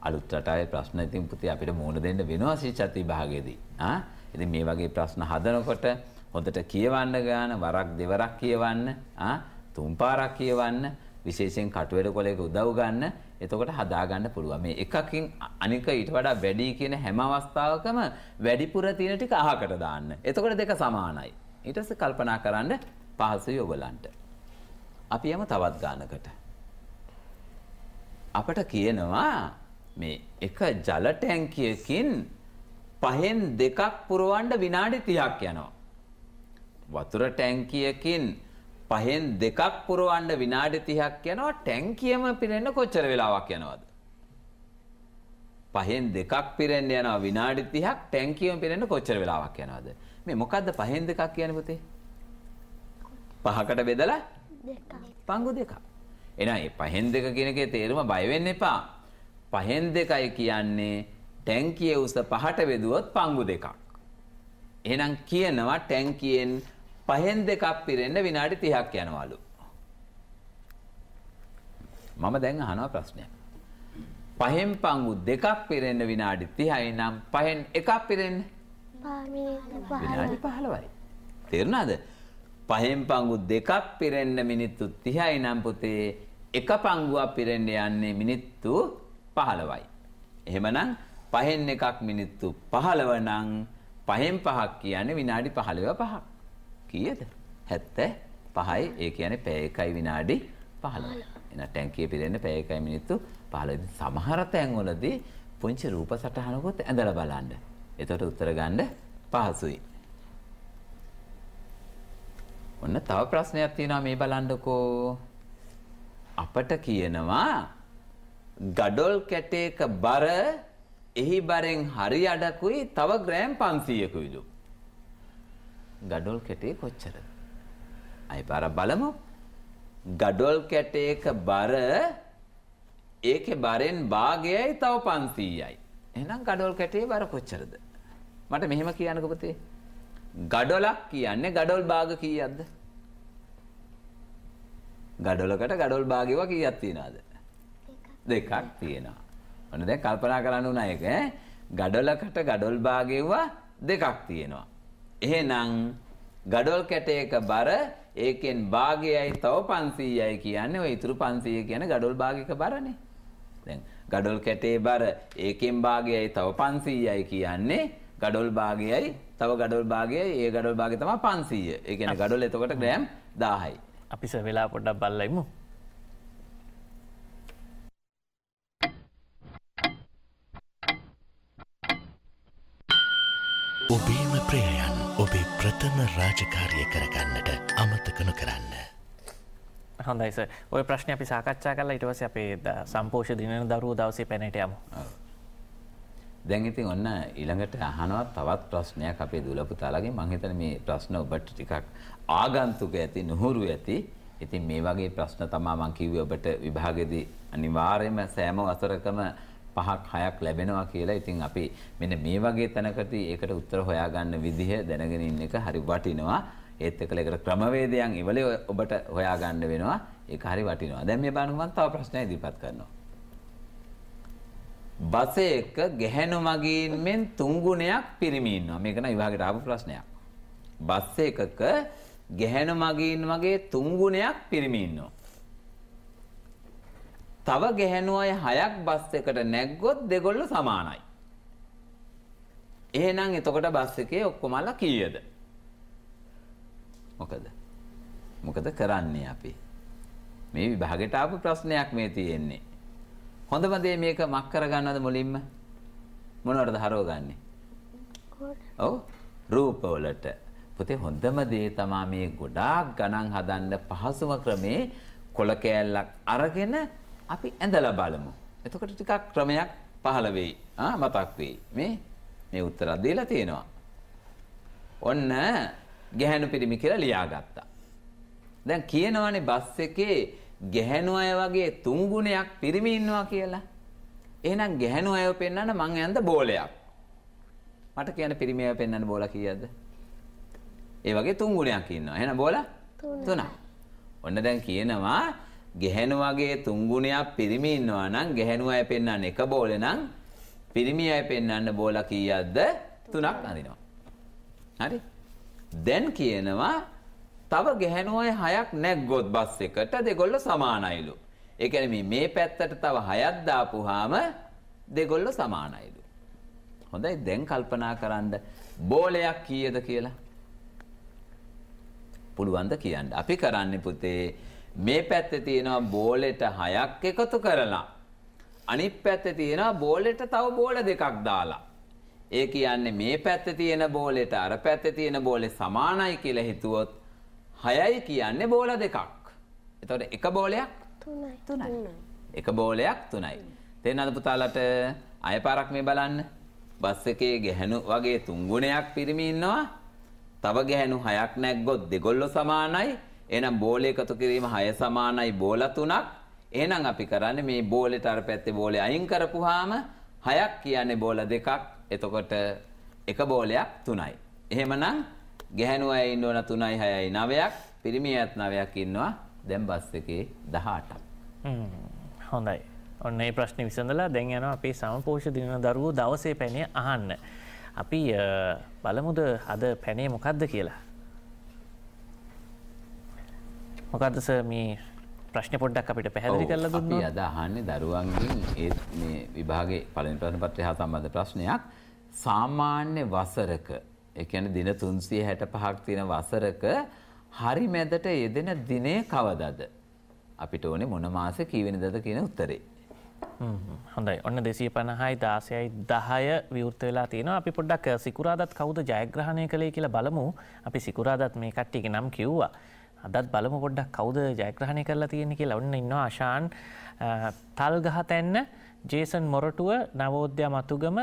Speaker 2: අලුත් රටාවේ ප්‍රශ්න ඉතින් පුතේ අපිට මුහුණ දෙන්න වෙනවා ශිෂ්‍යත් විභාගයේදී. ආ ඉතින් මේ වගේ ප්‍රශ්න හදනකොට හොඳට කියවන්න ගාන වරක් දෙවරක් කියවන්න ආ තුන් පාරක් කියවන්න විශේෂයෙන් කටුවර කොලයක උදව් ගන්න එතකොට හදාගන්න පුළුවන් මේ එකකින් අනික ඊට වඩා වැඩි කියන හැම අවස්ථාවකම වැඩිපුර තියෙන ටික අහකට දාන්න එතකොට දෙක සමානයි ඊට පස්සේ කල්පනා කරන්න පහසුයි ඔයගලන්ට අපි යමු තවත් ගානකට අපට කියනවා මේ එක ජල ටැංකියකින් පහෙන් දෙකක් පුරවන්න විනාඩි 30ක් යනවා වතුර ටැංකියකින් පහෙන් දෙකක් පුරවන්න විනාඩි 30ක් යනවා ටැංකියම පිරෙන්න කොච්චර වෙලාවක් යනවද? පහෙන් දෙකක් පිරෙන්න යනවා විනාඩි 30ක් ටැංකියම පිරෙන්න කොච්චර වෙලාවක් යනවද? මේ මොකද්ද පහෙන් දෙකක් කියන්නේ පුතේ? පහකට බෙදලා දෙකක්. පංගු දෙකක්. එහෙනම් මේ පහෙන් දෙක කියන එකේ තේරුම බය වෙන්න එපා. පහෙන් දෙකයි කියන්නේ ටැංකියේ උස පහට බෙදුවොත් පංගු දෙකක්. එහෙනම් කියනවා ටැංකියෙන් පහෙන් දෙකක් පිරෙන්න විනාඩි 30ක් යනවලු. මම දැන් අහනවා ප්‍රශ්නයක්. පහෙන් පංගු දෙකක් පිරෙන්න විනාඩි 30යි නම් පහෙන් එකක් පිරෙන්න විනාඩි 15යි. තේරුණාද? පහෙන් පංගු දෙකක් පිරෙන්න මිනිත්තු 30යි නම් පුතේ එක පංගුවක් පිරෙන්න යන්නේ මිනිත්තු 15යි. එහෙමනම් පහෙන් එකක් මිනිත්තු 15 නම් පහෙන් පහක් කියන්නේ විනාඩි 15 පහක්. කීයද? 75යි. ඒ කියන්නේ පැය 1යි විනාඩි 15. එහෙනම් ටැංකිය පිරෙන්න පැය 1යි මිනිත්තු 15. සමහර තැන්වලදී පුංචි රූප සටහනකුත් ඇඳලා බලන්න. එතකොට උත්තර ගන්න පහසුයි. ඔන්න තව ප්‍රශ්නයක් තියෙනවා මේ බලන්නකෝ. අපට කියනවා ගඩොල් කැටයක බර එහි බරෙන් හරි අඩකුයි තව ග්‍රෑම් 500කුයිලු. ගඩොල් කැටේ කොච්චරද? අයි පාර බලමු. ගඩොල් කැටේක බර ඒකේ බරෙන් භාගයයි තව 500යි. එහෙනම් ගඩොල් කැටේ බර කොච්චරද? මට මෙහෙම කියන්නක පුතේ. ගඩොලක් කියන්නේ ගඩොල් භාග කීයක්ද? ගඩොලකට ගඩොල් භාගයවා කීයක් තියනවද? දෙකක් තියෙනවා. ඔන්න දැන් කල්පනා කරන්න උනා ඒක ඈ. ගඩොලකට ගඩොල් භාගයවා දෙකක් තියෙනවා. එහෙනම් ගඩොල් කැටයක බර ඒකෙන් භාගයයි තව 500යි කියන්නේ ওই ඉතුරු 500 කියන ගඩොල් භාගයක බරනේ. දැන් ගඩොල් කැටේ බර ඒකෙන් භාගයයි තව 500යි කියන්නේ ගඩොල් භාගයයි තව ගඩොල් භාගයයි ඒ ගඩොල් භාගය තමයි 500. ඒ කියන්නේ ගඩොල් එතකොට ග්‍රෑම්
Speaker 1: 1000යි. අපි සර් වෙලා පොඩ්ඩක් බලලායිමු. ප්‍රථම රාජකාරය කරගන්නට අමතක නොකරන්න. හොඳයිස ඔය ප්‍රශ්න අපි සාකච්ඡා කරලා ඉටවස අපේ සම්පෝෂ දිනන දරුව දවසේ පැනටයම.
Speaker 2: දැන්ඉතින් ඔන්න ඉළඟට අහනවත් තවත් ප්‍රශ්නයක් අපේ දුලපු තාලගේ මංහිතන මේ ප්‍රශ්න ඔබට ටිකක් ආගන්තුක ඇති නොහුරු ඇති ඉතින් මේ වගේ ප්‍රශ්න තමා මංකිව ඔබට විභාගෙදී අනිවාර්යම සෑම අසරකම පහක් හයක් ලැබෙනවා කියලා. ඉතින් අපි මෙන්න මේ වගේ තැනකදී ඒකට උත්තර හොයාගන්න විදිහ දැනගෙන ඉන්න එක හරි වටිනවා. ඒත් එක්කලා ඒකට ක්‍රමවේදයන් ඉවලේ ඔබට හොයාගන්න වෙනවා. ඒක හරි වටිනවා. දැන් මේ බලන්න මම තව ප්‍රශ්නයක් ඉදිරිපත් කරනවා. බස එක ගැහැණු මගින් මෙන් තුන් ගුණයක් පිරිමි ඉන්නවා. මේක නම් විභාගයට ආපු ප්‍රශ්නයක්. බස් එකක ගැහැණු මගින් වගේ තුන් ගුණයක් පිරිමි ඉන්නවා. තව ගැහැණු අය හයක් බස් එකට නැග්ගොත් දෙගොල්ලෝ සමානයි. එහෙනම් එතකොට බස් එකේ ඔක්කොමලා කීයද? මොකද? මොකද කරන්නේ අපි? මේ විභාගයට ආපු ප්‍රශ්නයක් මේ තියෙන්නේ. හොඳම දේ මේක මක් කරගන්නවද මුලින්ම? මොනවටද හරවගන්නේ? ඔව් රූපවලට. පුතේ හොඳම දේ තමයි මේ ගොඩාක් ගණන් හදන්න පහසුම ක්‍රමේ කොළ කෑල්ලක් අරගෙන අපි ඇඳලා බලමු. එතකොට ටිකක් ක්‍රමයක් පහළ වෙයි. ආ මතක් වෙයි. මේ මේ උත්තරක් දීලා තියෙනවා. ඔන්න ගැහැණු පිරිමි කියලා ලියාගත්තා. දැන් කියනවනේ බස් එකේ ගැහැණු අය වගේ තුන් ගුණයක් පිරිමි ඉන්නවා කියලා. එහෙනම් ගැහැණු අයව පෙන්වන්න මං ඇඳ බෝලයක්. මට කියන පිරිමි අයව පෙන්වන්න බෝල කීයද? ඒ වගේ තුන් ගුණයක් ඉන්නවා. එහෙනම් බෝල තුනක්. ඔන්න දැන් කියනවා ගැහැණුවගේ තුන් ගුණයක් පිරිමි ඉන්නවා නම් ගැහැණුව අය පෙන්වන්න එක බෝලේ නම් පිරිමි අය පෙන්වන්න බෝලා කීයක්ද? තුනක් අඳිනවා. හරි? දැන් කියනවා තව ගැහැණු අය හයක් නැග්ගොත් බස් එකට දෙගොල්ලෝ සමානයිලු. ඒ කියන්නේ මේ පැත්තට තව හයක් දාපුවාම දෙගොල්ලෝ සමානයිලු. හොඳයි දැන් කල්පනා කරන්න බෝලයක් කීයද කියලා. පුළුවන් ද කියන්න. අපි කරන්නේ පුතේ මේ පැත්තේ තියෙනවා බෝලෙට හයක් එකතු කරලා අනිත් පැත්තේ තියෙනවා බෝලෙට තව බෝල දෙකක් දාලා ඒ කියන්නේ මේ පැත්තේ තියෙන බෝලෙට අර පැත්තේ තියෙන බෝලේ සමානයි කියලා හිතුවොත් හයයි කියන්නේ බෝල දෙකක්. එතකොට එක බෝලයක් තුනයි. එක බෝලයක් තුනයි. තේරෙනවද පුතාලට? අය පාරක් මේ බලන්න. බස් එකේ ගැහණු වගේ තුන් ගුණයක් පිරිමි ඉන්නවා. තව ගැහණු හයක් නැග්ගොත් දෙගොල්ලෝ සමානයි. එහෙනම් බෝල එකතු කිරීම 6 සමානයි බෝල 3ක්. එහෙනම් අපි කරන්නේ මේ බෝලෙට අර පැත්තේ බෝලේ අයින් කරපුවාම 6ක් කියන්නේ බෝල දෙකක්. එතකොට එක බෝලයක් 3යි. එහෙමනම් ගැහණු අය ඉන්න ඕන 3යි 6යි 9ක්. පිරිමියත් 9ක් ඉන්නවා. දැන් බස් එකේ 18ක්.
Speaker 1: හොඳයි. ඔන්න ඒ ප්‍රශ්නේ විසඳලා දැන් යනවා අපේ සමපෝෂ දිනන දරුවෝ දවසේ පැනේ අහන්න. අපි බලමුද අද පැනේ මොකක්ද කියලා. මොකදස මේ ප්‍රශ්න පොඩ්ඩක් අපිට පැහැදිලි කරලා දුන්න අද අහන්නේ
Speaker 2: දරුවන්ගෙන් ඒත් මේ විභාගේ පළවෙනි ප්‍රශ්න පත්‍රය හා සම්බන්ධ ප්‍රශ්නයක් සාමාන්‍ය වසරක ඒ කියන්නේ දින 365ක් තියෙන වසරක හරි මැදට
Speaker 1: යෙදෙන දිනේ කවදද අපිට ඕනේ මොන මාසේ කී වෙනිදද කියන උත්තරේ හොඳයි ඔන්න දෙසිය පණහායි දාසයයි දහය විවෘත වෙලා තියෙනවා අපි පොඩ්ඩක් සිකුරාදත් කවුද ජයග්‍රහණය කළේ කියලා බලමු අපි සිකුරාදත් මේ කට්ටියගේ නම් කිව්වා අදත් බලමු පොඩ්ඩක් කවුද ජයග්‍රහණය කරලා තියෙන කියලා ඔන්න ඉන්නවා ආශාන් තල්ගහතැන්න ජේසන් මොරටුව නවෝද්‍ය මතුගම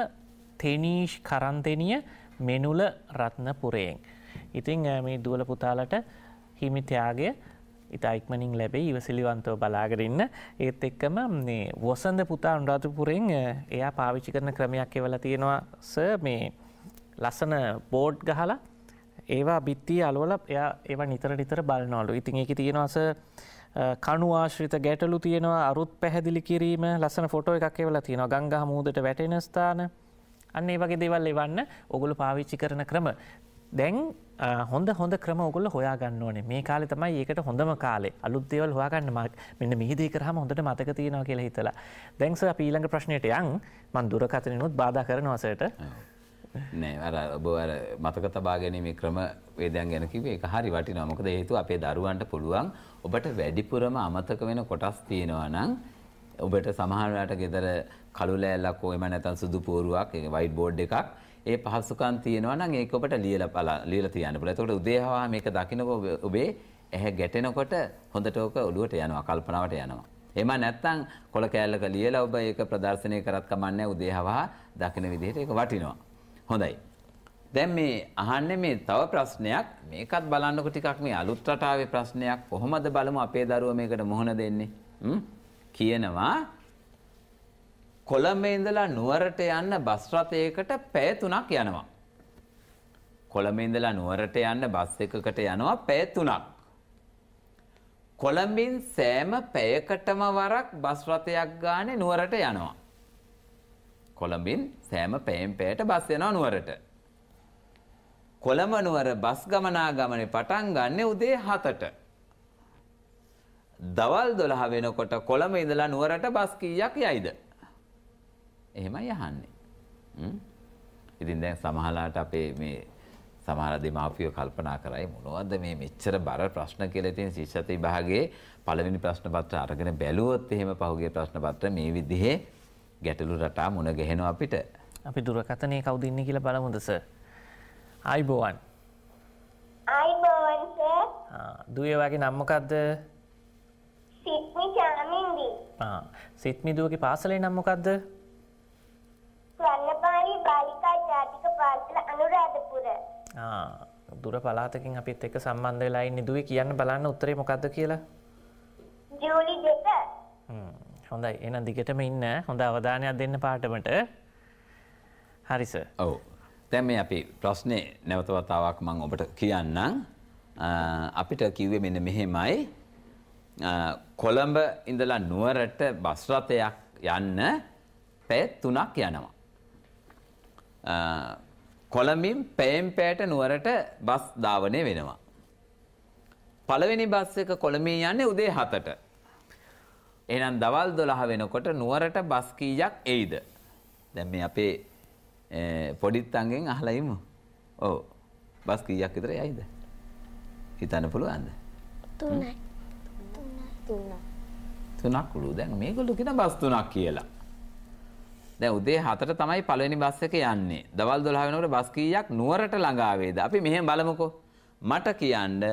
Speaker 1: තෙනීෂ් කරන්තෙනිය මෙනුල රත්නපුරයෙන්. ඉතිං මේ දුවල පුතාලට හිමිත්‍යයාගේ ඉතා ඉක්මනින් ලැබේ ඉවසිලිවන්තව බලාගරන්න ඒත් එක්කම වොසන්ද පුතා අනුරාධපුරෙන් එයා පාවිච්චි කරන ක්‍රමයක් එවල තියෙනවා ස මේ ලස්සන බෝඩ් ගහලා ඒවා බිත්තිය අලෝල එයා ඒව නිතර නිතර බලනොලු ඉතින් එක තියෙනවාස කනුවාශ්‍රිත ගැටලු තියෙනවා අරුත් පැහැදිලි කිරීම ලස්සන ෆොටෝ එකක් එවලා තියෙනවා ගංගහ මූදට වැටෙන ස්ථාන අන්න ඒ වගේ දේවල් එවන්න ඔගොලු පාවිච්චි කරන ක්‍රම දැන් හොඳ හොඳ ක්‍රම ඔගොල්ල හොයා ගන්න ඕනේ මේ කාලෙ තමයි ඒකට හොඳම කාලේ අලුත් දේවල් හොයාගන්න මාක් මෙන්න මෙහිදී කරාම හොඳට මතක තියෙනවා කියලා හිතලා දැන් සර් අපි ඊළඟ ප්‍රශ්නෙට යන් මම දුරකථනෙනුත් බාධා කරනවා සර්ට
Speaker 2: නෑ අර ඔබ අර මතක තබා ගැනීමේ ක්‍රම වේදයන් ගැන කිව්වේ ඒක හරි වටිනවා. මොකද හේතුව අපේ දරුවන්ට පුළුවන් ඔබට වැඩිපුරම අමතක වෙන කොටස් තියෙනවා නම් ඔබට සමහර වෙලාවට ගෙදර කළු ලෑල්ලක් ඕ එහෙම නැත්නම් සුදු පෝරුවක් ඒ වයිට් බෝඩ් එකක් ඒ පහසුකම් තියෙනවා නම් ඒක ඔබට ලියලා පලා ලියලා තියන්න පුළුවන්. එතකොට උදේ හවා මේක දකිනකොට ඔබේ ඇහැ ගැටෙනකොට හොඳට ඕක ඔළුවට යනවා, කල්පනාවට යනවා. එහෙම නැත්නම් කොළ කෑල්ලක ලියලා ඔබ ඒක ප්‍රදර්ශනය කරත් කමන්නේ උදේ හවා දකින විදිහට ඒක වටිනවා. හොඳයි. දැන් මේ අහන්නේ මේ තව ප්‍රශ්නයක් මේකත් බලන්නකො ටිකක් මේ අලුත් රටාවේ ප්‍රශ්නයක් කොහොමද බලමු අපේ දරුවෝ මේකට මුහුණ දෙන්නේ කියනවා කොළඹ ඉඳලා නුවරට යන්න බස් රථයකට පැය 3ක් යනවා කොළඹ ඉඳලා නුවරට යන්න බස් එකකට යනවා පැය 3ක් කොළඹින් සෑම පැයකටම වරක් බස් රථයක් ගානේ නුවරට යනවා කොළඹින් සෑම පැයෙන් පැයට බස් යනවා නුවරට. කොළඹ නුවර බස් ගමනාගමනේ පටන් ගන්නෙ උදේ 7ට. දවල් 12 වෙනකොට කොළඹ ඉඳලා නුවරට බස් කීයක් යයිද? එහෙමයි අහන්නේ. ඉතින් දැන් සමහරලාට අපේ මේ සමහර දෙමාපියෝ කල්පනා කරයි මොනවද මේ මෙච්චර බර ප්‍රශ්න කියලා තියෙන ශිෂ්‍යත විභාගයේ පළවෙනි ප්‍රශ්න පත්‍ර අරගෙන බැලුවොත් එහෙම පහුගිය ප්‍රශ්න පත්‍ර මේ විදිහේ ගැටලු රටා මුණ ගැහෙන අපිට.
Speaker 1: අපි දුරකතනය කවුදින්න කියලා බලමුදස. අයිබෝවන් දයවාගේ නම්මකක්ද සිත්මිදුවගේ පාසලේ නම්මකක්ද වන්නපාලි බාලිකා ජාතික පාසල අනුරාධපුර ah, දුර පලාතකින් අපිත් එක සම්බන්ධ වෙලා ඉන්න දුවේ කියන්න බලන්න උත්තරේ මොකක්ද කියලා ජූලි දෙක හොඳයි එන දිගටම ඉන්න හොඳ අවධානයක් දෙන්න පාටමට හරිස ඔව දැන්
Speaker 2: මේ අපි ප්‍රශ්නේ නැවතවතාවක් මං ඔබට කියන්නම් අපිට කිව්වේ මෙන්න මෙහෙමයි කොළඹ ඉඳලා නුවරට බස් රථයක් යන්න පැය 3ක් යනවා. කොළඹින් පැයෙන් පැයට නුවරට බස් ධාවනය වෙනවා. පළවෙනි බස් එක කොළඹින් යන්නේ උදේ 7ට. එහෙනම් දවල් 12 වෙනකොට නුවරට බස් කීයක් එයිද? දැන් මේ අපේ පොඩිත්තන්ගෙන් අහලා ඉමු. ඔව්. බස් කීයක් විතර යයිද? හිතන්න පුළුවන්ද?
Speaker 1: 3යි. 3යි.
Speaker 2: 3ක් උළු. දැන් මේගොල්ලෝ කියන බස් 3ක් කියලා. දැන් උදේ 7ට තමයි පළවෙනි බස් එක යන්නේ. දවල් 12 වෙනකොට බස් කීයක් නුවරට ළඟා වේද? අපි මෙහෙම බලමුකෝ. මට කියන්න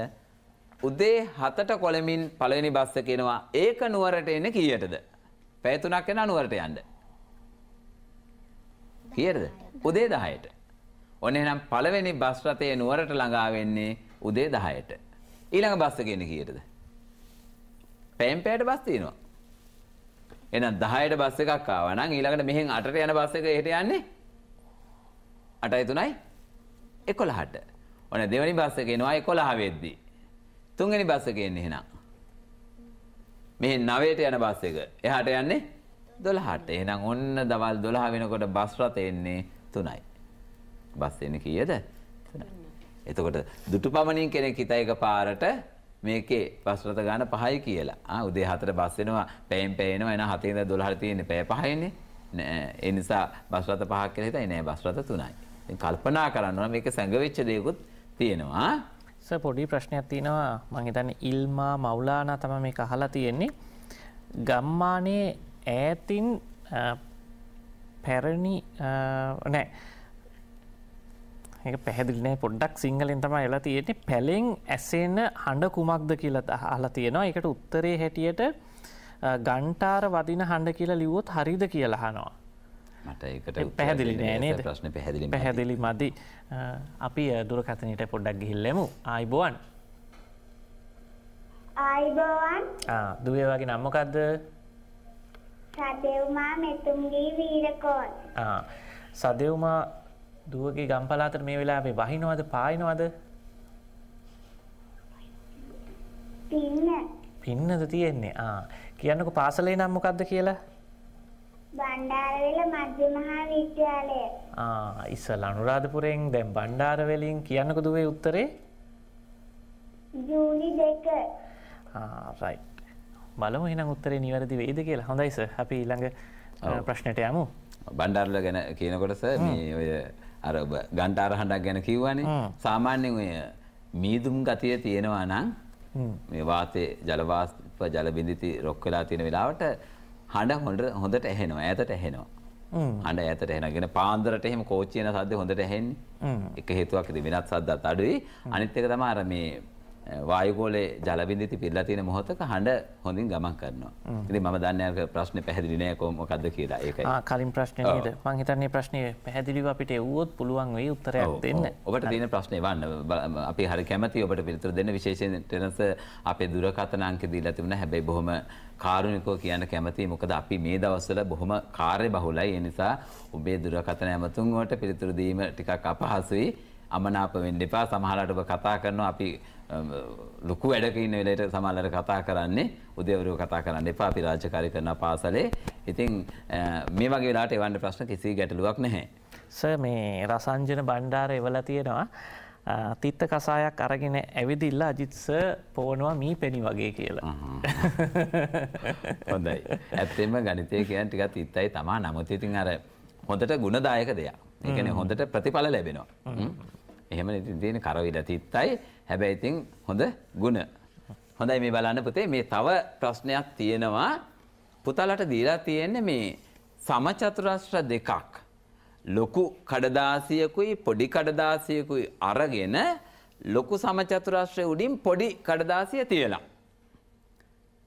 Speaker 2: උදේ හතට කොළමින් පළවෙනි බස්ස කෙනවා ඒක නුවරට එන කීයටද? පැය තුනක් යන නුවරට යන්න. කීයටද? උදේ 10ට. ඔන්න එහෙනම් පළවෙනි බස් රථය නුවරට ළඟා වෙන්නේ උදේ 10ට. ඊළඟ බස් එක එන්නේ කීයටද? පැයෙන් පැයට බස් තියෙනවා. එහෙනම් 10ට බස් එකක් ආවා නම් ඊළඟට මෙහෙන් 8ට යන බස් එක එහෙට යන්නේ 8යි 3යි 11ට. ඔන්න දෙවෙනි බස් එක එනවා 11 වෙද්දී. තුන්වෙනි බස් එකේ එන්නේ එහෙනම්. මෙහෙන් 9ට යන බස් එක. එහාට යන්නේ 12ට. එහෙනම් ඔන්න දවල් 12 වෙනකොට බස් රථ එන්නේ 3යි. බස් එන්නේ කීයද? 3යි. එතකොට දුටුපමණින් කෙනෙක් හිතයි එක පාරට මේකේ බස් රථ ගන්න 5යි කියලා. ආ උදේ 4ට බස් එනවා, පැයෙන් පැය එනවා, එහෙනම් 7 ඉඳන් 12ට තියෙන්නේ පැය 5යිනේ. නෑ ඒ නිසා බස් රථ 5ක් කියලා හිතයි නෑ බස් රථ 3යි. ඉතින් කල්පනා කරනවා මේක සැඟවෙච්ච දේකුත් තියෙනවා.
Speaker 1: පොඩි ප්‍රශ්නයක් තියෙනවා මං හිතන්නේ ඉල්මා මවුලානා තමයි මේක අහලා තියෙන්නේ. ගම්මානේ ඈතින් පැරණි නෑ ඒක පැහැදිලින පොඩ්ඩක් සිංහලෙන් තම එලා තියෙන්නේ පැලෙන් ඇසෙන හඬ කුමක්ද කියලා අහලා තියෙනවා එකට උත්තරේ හැටියට ගන්ටාර වදින හඬ කියලා ලිව්වොත් හරිද කියලා අහනවා මට ඒකට පැහැදිලි නෑනේ ප්‍රශ්න පැහැදිලි පැහැදිලි මදි අපි දුරකථනයට පොඩ්ඩක් ගිහිල්ලෙමු අයිබෝන් අයිබෝන් දුවේ වගේ නම්මකක්ද සදෙව්මා මෙතුම්ගේ වීරකෝන් සදෙව්මා දුවගේ ගම්පලාතර මේ වෙලාවේ වහිනවද පායනවද පින්න පින්නද තියෙන්නේ කියන්නක පාසලේ නම් මොකක්ද කියලා බණ්ඩාරවෙල මධ්‍යමහා විද්‍යාලය. ආ ඉස්සල් අනුරාධපුරයෙන් දැන් බණ්ඩාරවෙලින් කියන්නක දුවේ උත්තරේ? ජූලි 2. ආ රයිට්. බලමු එහෙනම් උත්තරේ නිවැරදි වෙයිද කියලා. හොඳයි සර්. අපි ඊළඟ ප්‍රශ්නයට යමු. බණ්ඩාරල ගැන කියනකොට සර් මේ ඔය අර ඔබ
Speaker 2: ගන්ටාර හඬක් ගැන කිව්වනේ. සාමාන්‍යයෙන් ඔය මීදුම් ගතිය තියෙනවා නම් මේ වාතයේ ජල වාෂ්ප ජල බිඳිති රොක් වෙලා තියෙන වෙලාවට හඬ හොඳ හොඳට ඇහෙනවා ඈතට ඇහෙනවා. හඬ ඈතට ඇහෙනවා. කියන්නේ පාන්දරට එහෙම කෝච්චි යන සද්ද හොඳට ඇහෙන්නේ. එක හේතුවක් ඉතින් වෙනත් සද්දත් අඩුයි. අනිත් එක තමයි අර මේ වායුගෝලේ ජලබිඳිති පිරලා තියෙන මොහොතක හඬ හොඳින් ගමන් කරනවා. ඉතින් මම දන්නේ අර ප්‍රශ්නේ පැහැදිලි නෑ කොහොම මොකද්ද කියලා. ඒකයි. ආ
Speaker 1: කලින් ප්‍රශ්නේ නේද? මම හිතන්නේ ප්‍රශ්නේ පැහැදිලිව අපිට එව්වොත් පුළුවන් වෙයි උත්තරයක් දෙන්න.
Speaker 2: ඔබට තියෙන ප්‍රශ්නේ වන්න. අපි හරි කැමැති ඔබට පිළිතුර දෙන්න විශේෂයෙන් ටෙනස අපේ දුරකථන අංකය දීලා තිබුණා. හැබැයි බොහොම කාරුණිකව කියන්න කැමැතියි. මොකද අපි මේ දවස්වල බොහොම කාර්ය බහුලයි. ඒ නිසා ඔබේ දුරකථන ඇමතුම් වලට පිළිතුරු දීම ටිකක් අපහසුයි. අමනාප වෙන්න එපා. සමහරවිට ඔබ කතා කරනවා අපි ලොකු වැඩක ඉන්න වෙලට සමහරවල් කතා කරන්නේ උදේවරු කතා කරන්න එපා අපි රාජකාරී කරන පාසලේ. ඉතින් මේ වගේ වෙලාවට එවන්න ප්‍රශ්න කිසි ගැටලුවක් නැහැ.
Speaker 1: සර් මේ රසංජන බණ්ඩාර එවලා තියෙනවා තිත්ත කසායක් අරගෙන ඇවිදිල්ල අජිත්ස පෝනවා මී පෙනි වගේ කියලා
Speaker 2: හොඳයි ඇත්තෙම ගනිතය කියන් ටිකත් ඉත්තයි තමා නමුත් ඉතින් අර හොඳට ගුණදායක දෙයක් එකන හොඳට ප්‍රතිඵල ලැබෙනවා එහෙම ඉතින් තියෙන කරවිල තිත්තයි. හැබැයි ඉතින් හොඳ ಗುಣ. හොඳයි මේ බලන්න පුතේ මේ තව ප්‍රශ්නයක් තියෙනවා. පුතාලට දීලා තියෙන්නේ මේ සමචතුරස්‍ර දෙකක්. ලොකු කඩදාසියකුයි පොඩි කඩදාසියකුයි අරගෙන ලොකු සමචතුරස්‍රය උඩින් පොඩි කඩදාසිය තියලා.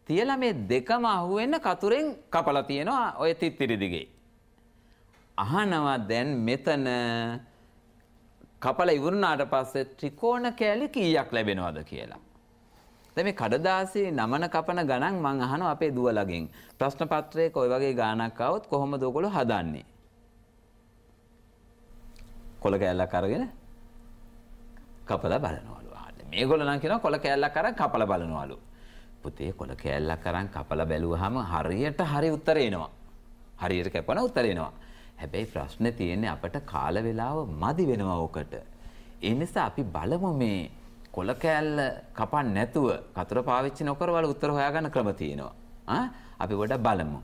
Speaker 2: තියලා මේ දෙකම අහුවෙන්න කතුරෙන් කපලා තියෙනවා ඔය තිත්තිරි දිගේ. අහනවා දැන් මෙතන කපල ඉවරුණාට පස්සේ ත්‍රිකෝණ කෑලි කීයක් ලැබෙනවද කියලා. දැන් මේ කඩදාසි නමන කපන ගණන් මං අහනවා අපේ දුවලගෙන් ප්‍රශ්න පත්‍රයක ওই වගේ ගාණක් આવොත් කොහොමද ඔයගොල්ලෝ හදන්නේ කොළ කෑල්ලක් අරගෙන කපලා බලනවලු ආන්නේ මේගොල්ලෝ නම් කියනවා කොළ කෑල්ලක් අරන් කපලා බලනවලු පුතේ කොළ කෑල්ලක් අරන් කපලා බැලුවාම හරියට හරි උත්තර එනවා හරියට කැපන උත්තර එනවා හැබැයි ප්‍රශ්නේ තියෙන්නේ අපට කාල වේලාව මදි වෙනවා ඔකට. ඒ නිසා අපි බලමු මේ කොළ කෑල්ල කපන්න නැතුව කතර පාවිච්චි නොකරවල උත්තර හොයාගන්න ක්‍රම තියෙනවා. ආ අපි වඩා බලමු.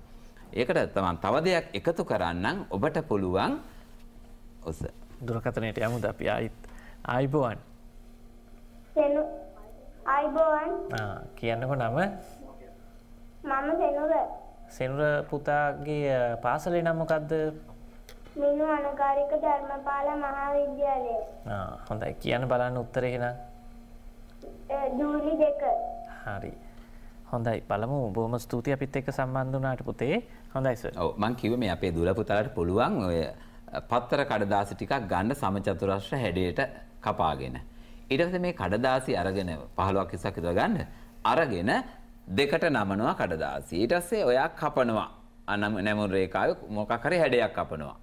Speaker 2: ඒකට තමන් තව දෙයක් එකතු කරන්නම් ඔබට පුළුවන් ඔස දුරකථනයට යමුද
Speaker 1: අපි ආයිත් ආයිබෝවන් අයිබෝන් කියන්නකො නම මම සෙනුර සෙනුර පුතාගේ පාසලේ නම්මකක්ද මිනු අනුකාරික ධර්මපාල මහා විද්‍යාලය. ආ හොඳයි. කියන්න බලන්න උත්තරේ එහෙනම්. ජූලි 2. හරි. හොඳයි බලමු බොහොම ස්තුතියි අපිත් එක්ක සම්බන්ධ වුණාට පුතේ. හොඳයි සර්.
Speaker 2: ඔව් මං කිව්වේ මේ අපේ දුවලා පුතාලට පුළුවන් ඔය පත්තර කඩදාසි ටිකක් ගන්න සමචතුරස්‍ර හැඩයට කපාගෙන. ඊට පස්සේ මේ කඩදාසි අරගෙන 15ක් 20ක් විතර ගන්න අරගෙන දෙකට නමනවා කඩදාසි. ඊට පස්සේ ඔයා කපනවා. අනම් නැමුරු රේඛාවේ මොකක් හරි හැඩයක් කපනවා.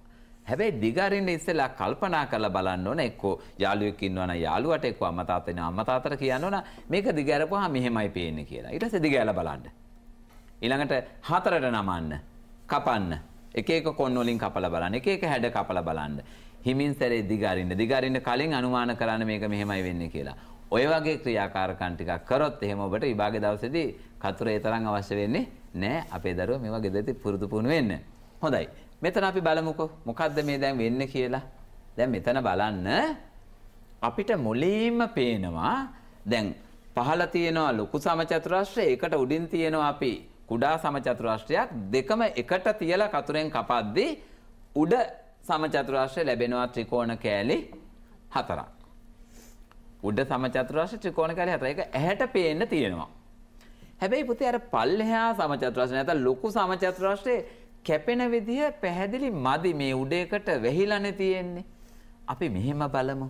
Speaker 2: හැබැයි දිගරින්න ඉස්සෙලා කල්පනා කරලා බලන්න ඕන එක්කෝ යාළුවෙක් ඉන්නවනම් යාළුවට එක්කෝ අම්මා තාත්තා ඉන්න අම්මා තාත්තට කියන්න ඕන මේක දිගරපුවා මෙහෙමයි පේන්නේ කියලා. ඊට පස්සේ දිගහැරලා බලන්න. ඊළඟට හතරට නමන්න. කපන්න. එක එක කොන් වලින් කපලා බලන්න. එක එක හැඩ කපලා බලන්න. හිමින් සැරේ දිගරින්න. දිගරින්න කලින් අනුමාන කරන්න මේක මෙහෙමයි වෙන්නේ කියලා. ඔය වගේ ක්‍රියාකාරකම් ටිකක් කරොත් එහෙම ඔබට විභාගේ දවසේදී කතරේ තරම් අවශ්‍ය වෙන්නේ නැහැ. අපේ දරුවෝ මේවා ගෙදරදී පුරුදු පුහුණු වෙන්න. හොඳයි. මෙතන අපි බලමුකෝ මොකද්ද මේ දැන් වෙන්නේ කියලා. දැන් මෙතන බලන්න අපිට මුලින්ම පේනවා දැන් පහළ තියෙනවා ලොකු සමචතුරාශ්‍රය ඒකට උඩින් තියෙනවා අපි කුඩා සමචතුරාශ්‍රයක් දෙකම එකට තියලා කතුරෙන් කපද්දී උඩ සමචතුරාශ්‍රය ලැබෙනවා ත්‍රිකෝණ කෑලි හතරක්. උඩ සමචතුරාශ්‍රය ත්‍රිකෝණ කෑලි හතර. ඒක ඇහැට පේන්න තියෙනවා. හැබැයි පුතේ අර පල්ලෙහා සමචතුරාශ්‍රය නැත්නම් ලොකු සමචතුරාශ්‍රයේ කැපෙන විදිය පැහැදිලි මදි මේ උඩේකට වැහිලානේ තියෙන්නේ. අපි මෙහෙම බලමු.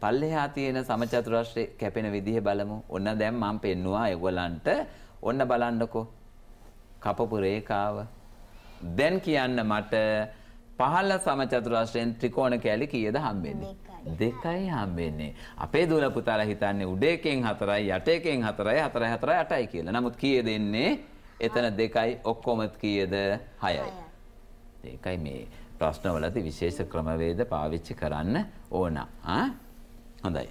Speaker 2: පල්ලෙහා තියෙන සමචතුරස්‍රය කැපෙන විදිය බලමු. ඔන්න දැන් මම පෙන්නවා ඒගොල්ලන්ට. ඔන්න බලන්නකෝ. කපපු රේඛාව. දැන් කියන්න මට පහළ සමචතුරස්‍රයෙන් ත්‍රිකෝණ කැලි කීයද හම්බෙන්නේ? දෙකයි හම්බෙන්නේ. අපේ දුවල පුතාලා හිතන්නේ උඩ එකෙන් 4යි යට එකෙන් 4යි 4යි 4යි 8යි කියලා. නමුත් කීයද එන්නේ? එතන දෙකයි ඔක්කොම කීයද 6යි. ඒකයි මේ ප්‍රශ්නවලදී විශේෂ ක්‍රමවේද පාවිච්චි කරන්න ඕන. ආ හොඳයි.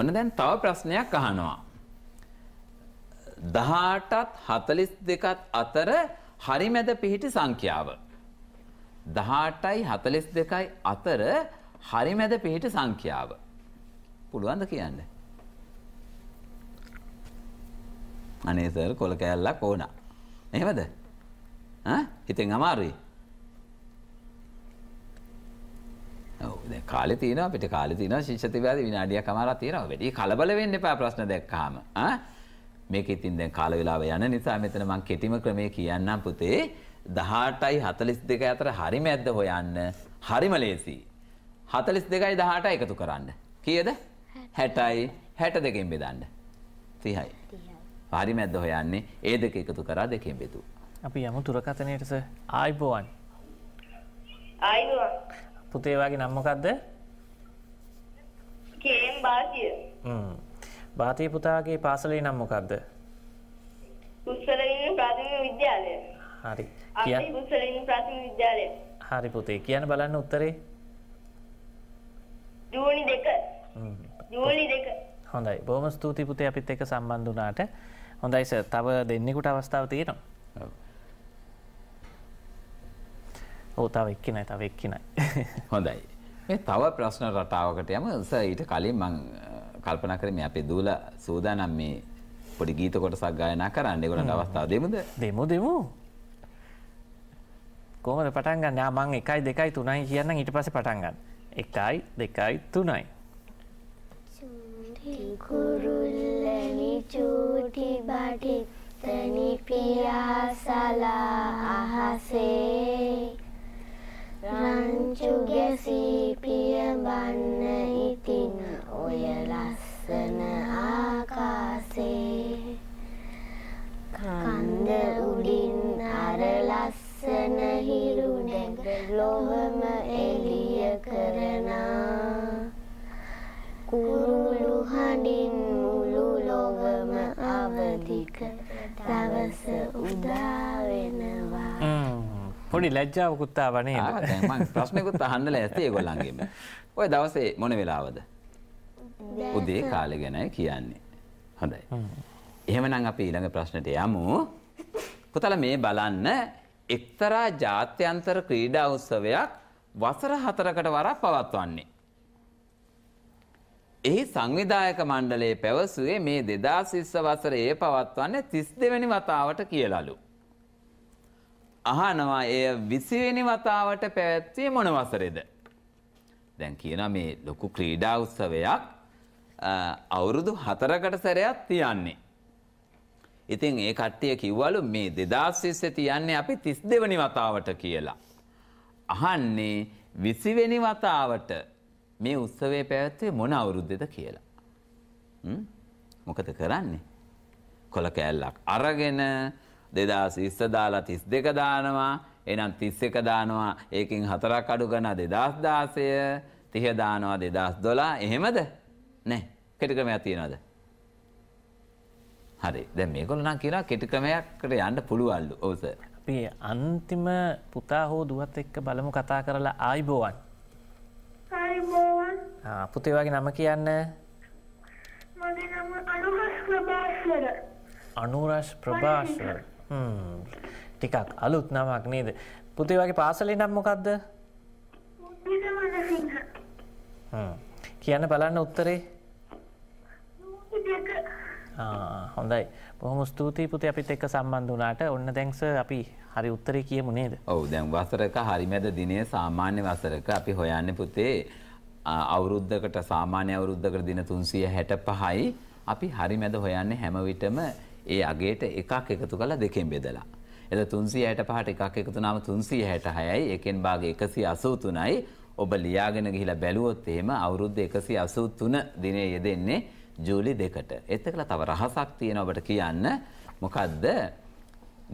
Speaker 2: ඔන්න දැන් තව ප්‍රශ්නයක් අහනවා. 18ත් 42ත් අතර හරිමැද පිහිටි සංඛ්‍යාව. 18යි 42යි අතර හරිමැද පිහිටි සංඛ්‍යාව. පුළුවන්ද කියන්නේ? අනේ සර් කොල කෑල්ලක් ඕන. එහෙමද? හිතෙන් අමාරුයි. ඔව් දැන් කාලේ තියෙනවා අපිට කාලේ තියෙනවා ශිෂ්‍යති ව්‍යාධි විනාඩියක් අමාරක් තියෙනවා. වැඩි කලබල වෙන්න එපා ප්‍රශ්න දැක්කාම. ආ මේක ඉතින් දැන් කාල වේලාව යන නිසා මෙතන මම කෙටිම ක්‍රමය කියන්නම් පුතේ 18යි 42 අතර හරි මැද්ද හොයන්න හරිම ලේසි. 42යි 18 එකතු කරන්න. කීයද? 60යි 62ෙන් බෙදන්න. 30යි. පරිමැද්ද හොයන්නේ ඒ දෙක එකතු කරා දෙකෙන් බෙදු.
Speaker 1: අපි යමු තුරකතනයටස ආයිබෝවන් පුතේ වගේ නම්මකක්ද භාතිය පුතාගේ පාසලේ නම්මොකක්ද හරි හරි පුතේ කියන බලන්න උත්තරේ හොඳයි බොහම ස්තුති පුතේ අපිත් එක සම්බන්ධනාට හොඳයිස තව දෙන්නෙකුට අවස්ථාව තියෙනවා ඕ තව එක්කිනයි තව එක්කිනයි හොඳයි
Speaker 2: මේ තව ප්‍රශ්න රටාවකට යම ඊට කලින් මං කල්පනා කරේ මේ අපේ දූල සූදානම් මේ පොඩි ගීත කොටසක් ගායනා කරන්න ඒගොල්ලන්ට අවස්ථාව දෙමුද
Speaker 1: දෙමු දෙමු කොහොමද පටන් ගන්න මං එකයි දෙකයි තුනයි කියන්න ඊට පස්සේ පටන් ගන්න එකයි දෙකයි තුනයි කුරුල්ලනි චූටි බටි තනි පියාසලා අහසේ රංචු ගැසී පියඹන්න ඉතින් ඔය ලස්සන ආකාසේ කන්ද උඩින් අර ලස්සන හිරු නැග ලොව උදාවෙනවා පොඩි ලැජ්ජාවකුත්තා වනේ මං ප්‍රශ්නකුත් අහන්නල ඇතේ ගොල්ලන්ගේම
Speaker 2: ඔය දවසේ මොන වෙලාවද උදේ කාලෙ ගැනයි කියන්නේ හොඳයි එහෙමනම් අපි ඊළඟ ප්‍රශ්නට යමු පුතල මේ බලන්න එක්තරා ජාත්‍යන්තර ක්‍රීඩා උත්සවයක් වසර හතරකට වරක් පවත්වන්නේ එහි සංවිධායක මණ්ඩලයේ පැවසුවේ මේ දෙදා සිස්ස වසරයේ පවත්වන්නේ තිස් දෙවැනි වතාවට කියලලු. අහනවා එය විසිවෙනි වතාවට පැවැත්වේ මොන වසරෙද. දැන් කියන මේ ලොකු ක්‍රීඩා උත්සවයක් අවුරුදු හතරකට සැරයක් තියන්නේ. ඉතින් ඒ කට්ටිය කිව්වලු මේ දෙදාස්සිස්ස තියන්නේ අපි තිස් දෙවනි වතාවට කියලා. අහන්නේ විසිවෙනි වතාවට මේ උත්සවයේ පැවැත්වේ මොන අවුරුද්දද කියලා. මොකද කරන්නේ. කොළ කෑල්ලක් අරගෙන දෙදස් ඉස්ස දාලා තිස් දෙක දානවා එනම් තිස් එක දානවා ඒකින් හතරක් අඩු ගන දෙදස් දාසය තිහ දානවා දෙදස් දොලා එහෙමද නෑ කෙටික්‍රමයක් තියෙනවද. හරි දැ මේකොල නම් කියලා කෙටික්‍රමයක්කට යන්න පුළුවල්ලු ඕස.
Speaker 1: අපි අන්තිම පුතා හෝ දුවත් එක්ක බලමු කතා කරලා ආයිබෝවන්. පුතේ වගේ නම කියන්න අනුරස් ප්‍රභාෂර ටිකක් අලුත් නමක් නේද පුතේ වගේ පාසලේ නම් මොකක්ද කියන්න බලන්න උත්තරේ හොඳයි බොහොම ස්තුතියි පුතේ අපිත් එක්ක සම්බන්ධ වුණාට ඔන්න දැන්ස අපි
Speaker 2: හරි උත්තරේ කියමු නේද? ඔව් දැන් වසරක හරිමැද දිනේ සාමාන්‍ය වසරක අපි හොයන්නේ පුතේ අවුරුද්දකට සාමාන්‍ය අවුරුද්දකට දින 365යි අපි හරිමැද හොයන්නේ හැම විටම ඒ අගේට එකක් එකතු කරලා දෙකෙන් බෙදලා. එද 365ට එකක් එකතු වුණාම 366යි එකෙන් භාගය 183යි ඔබ ලියාගෙන ගිහිලා බැලුවොත් එහෙම අවුරුද්ද 183 දිනේ යෙදෙන්නේ ජූලි දෙකට. එතකලා තව රහසක් තියෙනවා ඔබට කියන්න. මොකද්ද?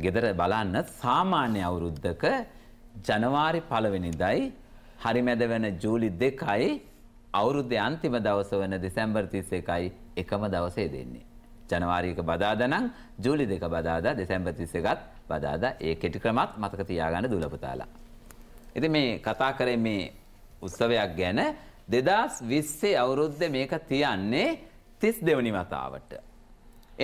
Speaker 2: ගෙදර බලන්න සාමාන්‍ය අවුරුද්දක ජනවාරි පළවෙනිදයි හරිමැද වෙන ජූලි දෙකයි අවුරුද්දේ අන්තිම දවස වෙන දෙසැම්බර් 31යි එකම දවසේ දෙන්නේ. ජනවාරි එක බදාදා නම් ජූලි දෙක බදාදා දෙසැම්බර් 31ත් බදාදා ඒ කෙටි ක්‍රමත් මතක තියාගන්න දුලපතාලා. ඉතින් මේ කතා කරේ මේ උත්සවයක් ගැන 2020 අවුරුද්දේ මේක තියන්නේ තිස් දෙවනි වතාවට.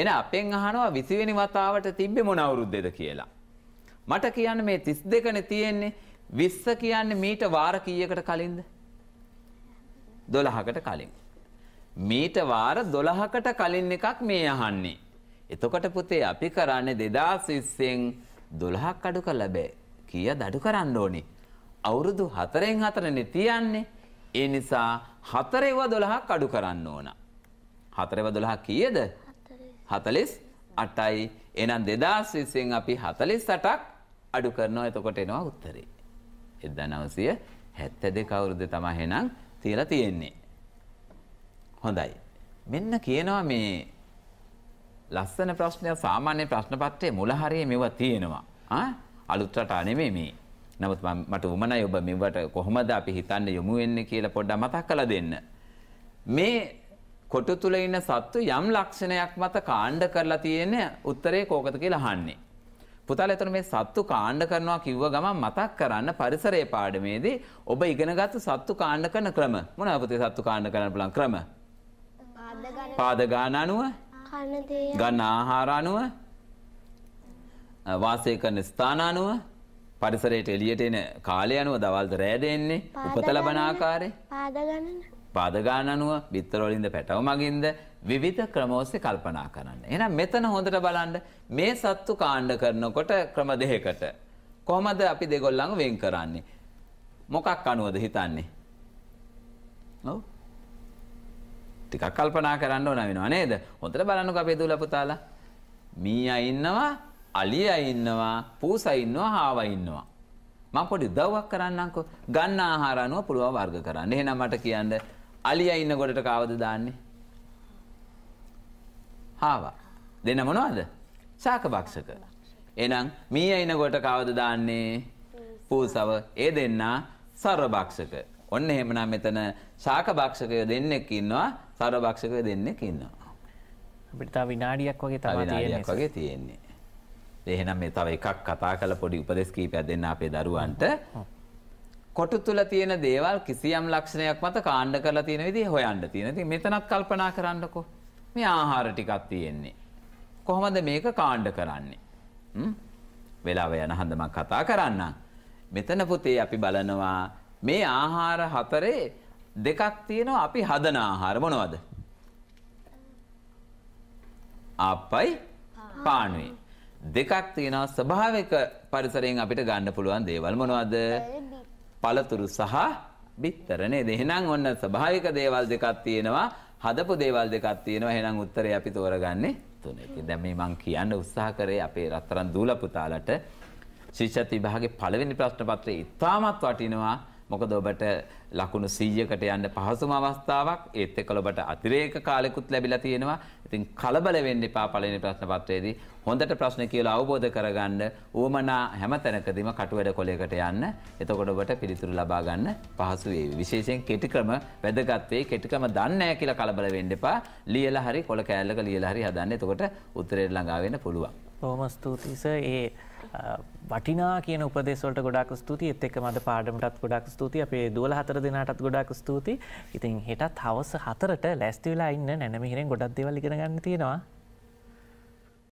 Speaker 2: එන අපෙන් අහනවා විසිවෙනි වතාවට තිබ්බෙ මොන අවුරුද්දේද කියලා. මට කියන්න මේ තිස් දෙකන තියෙන්නේ විස්ස කියන්නේ මීට වාර කීයකට කලින්ද. දොළහකට කලින්. මීට වාර දොළහකට කලින් එකක් මේ අහන්නේ. එතකොට පුතේ අපි කරන්නේ දෙදස් විස්සෙන් දොළහක් අඩු කළ බෑ කිය දඩු කරන්න ඕනි. අවුරුදු හතරෙන් හතරනේ තියන්නේ. ඒ නිසා හතරෙව දොළහක් අඩු කරන්න ඕනා. හතරව දොළහ කියද හතලිස් අටයි එනම් දෙදස් විසින් අපි හතලිස් අටක් අඩු කරනවා එතකොට එනවා උත්තරේ. එද නවසය හැත්ත දෙකවුරුද තමහෙනම් තියලා තියෙන්නේ. හොඳයි. මෙන්න කියනවා මේ ලස්සන ප්‍රශ්නය සාමාන්‍ය ප්‍රශ්න පත්‍රයේ මුලහරේ මෙව තියෙනවා. අලුත්රට අනෙමේ මේ. නමුත් මට උමනයි ඔබ මෙවට කොහොමද අපි හිතන්න යොමු වෙන්නේ කියලා පොඩ්ඩක් මතක් කරලා දෙන්න. මේ කොටු තුල ඉන්න සත්තු යම් ලක්ෂණයක් මත කාණ්ඩ කරලා තියෙන උත්තරේ කෝකද කියලා අහන්නේ. පුතාලා එතන මේ සත්තු කාණ්ඩ කරනවා කිව්ව ගමන් මතක් කරන්න පරිසරයේ පාඩමේදී ඔබ ඉගෙනගත්තු සත්තු කාණ්ඩ කරන ක්‍රම මොනවා පුතේ සත්තු කාණ්ඩ කරන්න පුළුවන් ක්‍රම? පාද ගාන අනුව, ගන්න ආහාර අනුව, වාසය කරන ස්ථාන අනුව, පරිසරයට එළියට එන කාලය අනුව දවල්ද රැ දෙන්නේ, උපත ලබන
Speaker 1: ආකාරය. පාද ගණන
Speaker 2: පාදගාන අනුව බිත්තරවලින්ද පැටවමගින්ද විවිධ ක්‍රමෝස්සේ කල්පනා කරන්න. එහෙනම් මෙතන හොඳට බලන්න මේ සත්තු කාණ්ඩ කරනකොට ක්‍රම දෙකකට කොහොමද අපි දෙගොල්ලන් වෙන් කරන්නේ? මොකක් අනුවද හිතන්නේ? ඔව්. ටිකක් කල්පනා කරන්න ඕන වෙනවා නේද? හොඳට බලන්නකෝ අපේ දූල පුතාලා. මීයා ඉන්නවා, අලියා ඉන්නවා, පූසා ඉන්නවා, හාවා ඉන්නවා. මම පොඩි උදව්වක් කරන්නම්කෝ. ගන්න ආහාර අනුව පුළුවන් වර්ග කරන්න. එහෙනම් මට කියන්න අලියා ඉන්න කොටට කාවද දාන්නේ? හාවා. දෙන්න මොනවද? සාකබක්ෂක. එහෙනම් මීයා ඉන්න කොට කාවද දාන්නේ? පූසව. ඒ දෙන්නා සරබක්ෂක. ඔන්න එහෙමනම් මෙතන සාකබක්ෂකය දෙන්නෙක් ඉන්නවා, සරබක්ෂකය දෙන්නෙක් ඉන්නවා.
Speaker 1: අපිට තව විනාඩියක් වගේ තමයි තියෙන්නේ. විනාඩියක් වගේ
Speaker 2: තියෙන්නේ. එහෙනම් මේ තව එකක් කතා කරලා පොඩි උපදෙස් කීපයක් දෙන්න අපේ දරුවන්ට. කොටු තුල තියෙන දේවල් කිසියම් ලක්ෂණයක් මත කාණ්ඩ කරලා තියෙන විදිහ හොයන්න තියෙන. ඉතින් මෙතනත් කල්පනා කරන්නකෝ. මේ ආහාර ටිකක් තියෙන්නේ. කොහොමද මේක කාණ්ඩ කරන්නේ? හ්ම්? වෙලාව යන හන්ද මම කතා කරන්නම්. මෙතන පුතේ අපි බලනවා මේ ආහාර හතරේ දෙකක් තියෙනවා අපි හදන ආහාර මොනවද? ආපයි පානුවේ. දෙකක් තියෙනවා ස්වභාවික පරිසරයෙන් අපිට ගන්න පුළුවන් දේවල් මොනවද? පළතුරු සහ බිත්තර නේද? එහෙනම් ඔන්න ස්වභාවික දේවල් දෙකක් තියෙනවා, හදපු දේවල් දෙකක් තියෙනවා. එහෙනම් උත්තරේ අපි තෝරගන්නේ තුනකින්. දැන් මේ මං කියන්න උත්සාහ කරේ අපේ රත්තරන් දූලපුතාලට ශිෂ්‍යත් විභාගේ පළවෙනි ප්‍රශ්න පත්‍රය ඉතාමත් වටිනවා. මොකද ඔබට ලකුණු 100කට යන්න පහසුම අවස්ථාවක් ඒත් එක්ක ඔබට අතිරේක කාලෙකුත් ලැබිලා තියෙනවා. ඉතින් කලබල වෙන්න එපා පළවෙනි ප්‍රශ්න පත්‍රයේදී. හොඳට ප්‍රශ්න කියලා අවබෝධ කරගන්න ඌමනා හැමතැනකදීම කටුවැඩ කොලයකට යන්න. එතකොට ඔබට පිළිතුරු ලබා ගන්න පහසු වේවි. විශේෂයෙන් කෙටි ක්‍රම වැදගත් වෙයි. කෙටි ක්‍රම දන්නේ නැහැ කියලා කලබල වෙන්න එපා. ලියලා හරි කොල කෑල්ලක ලියලා හරි හදන්න. එතකොට උත්තරේ ළඟා වෙන්න පුළුවන්.
Speaker 1: බොහොම ස්තුතියි සර්. ඒ වටිනා කියන උපදේශවලට ගොඩක් ස්තුතියි එත් එක්ක මද පාඩමටත් ගොඩක් ස්තුතියි අපේ 12 හතර දිනාටත් ගොඩක් ස්තුතියි. ඉතින් හෙටත් හවස 4ට ලැස්ති වෙලා ඉන්න නැනමිහිරෙන් ගොඩක් දේවල් ඉගෙන ගන්න තියෙනවා.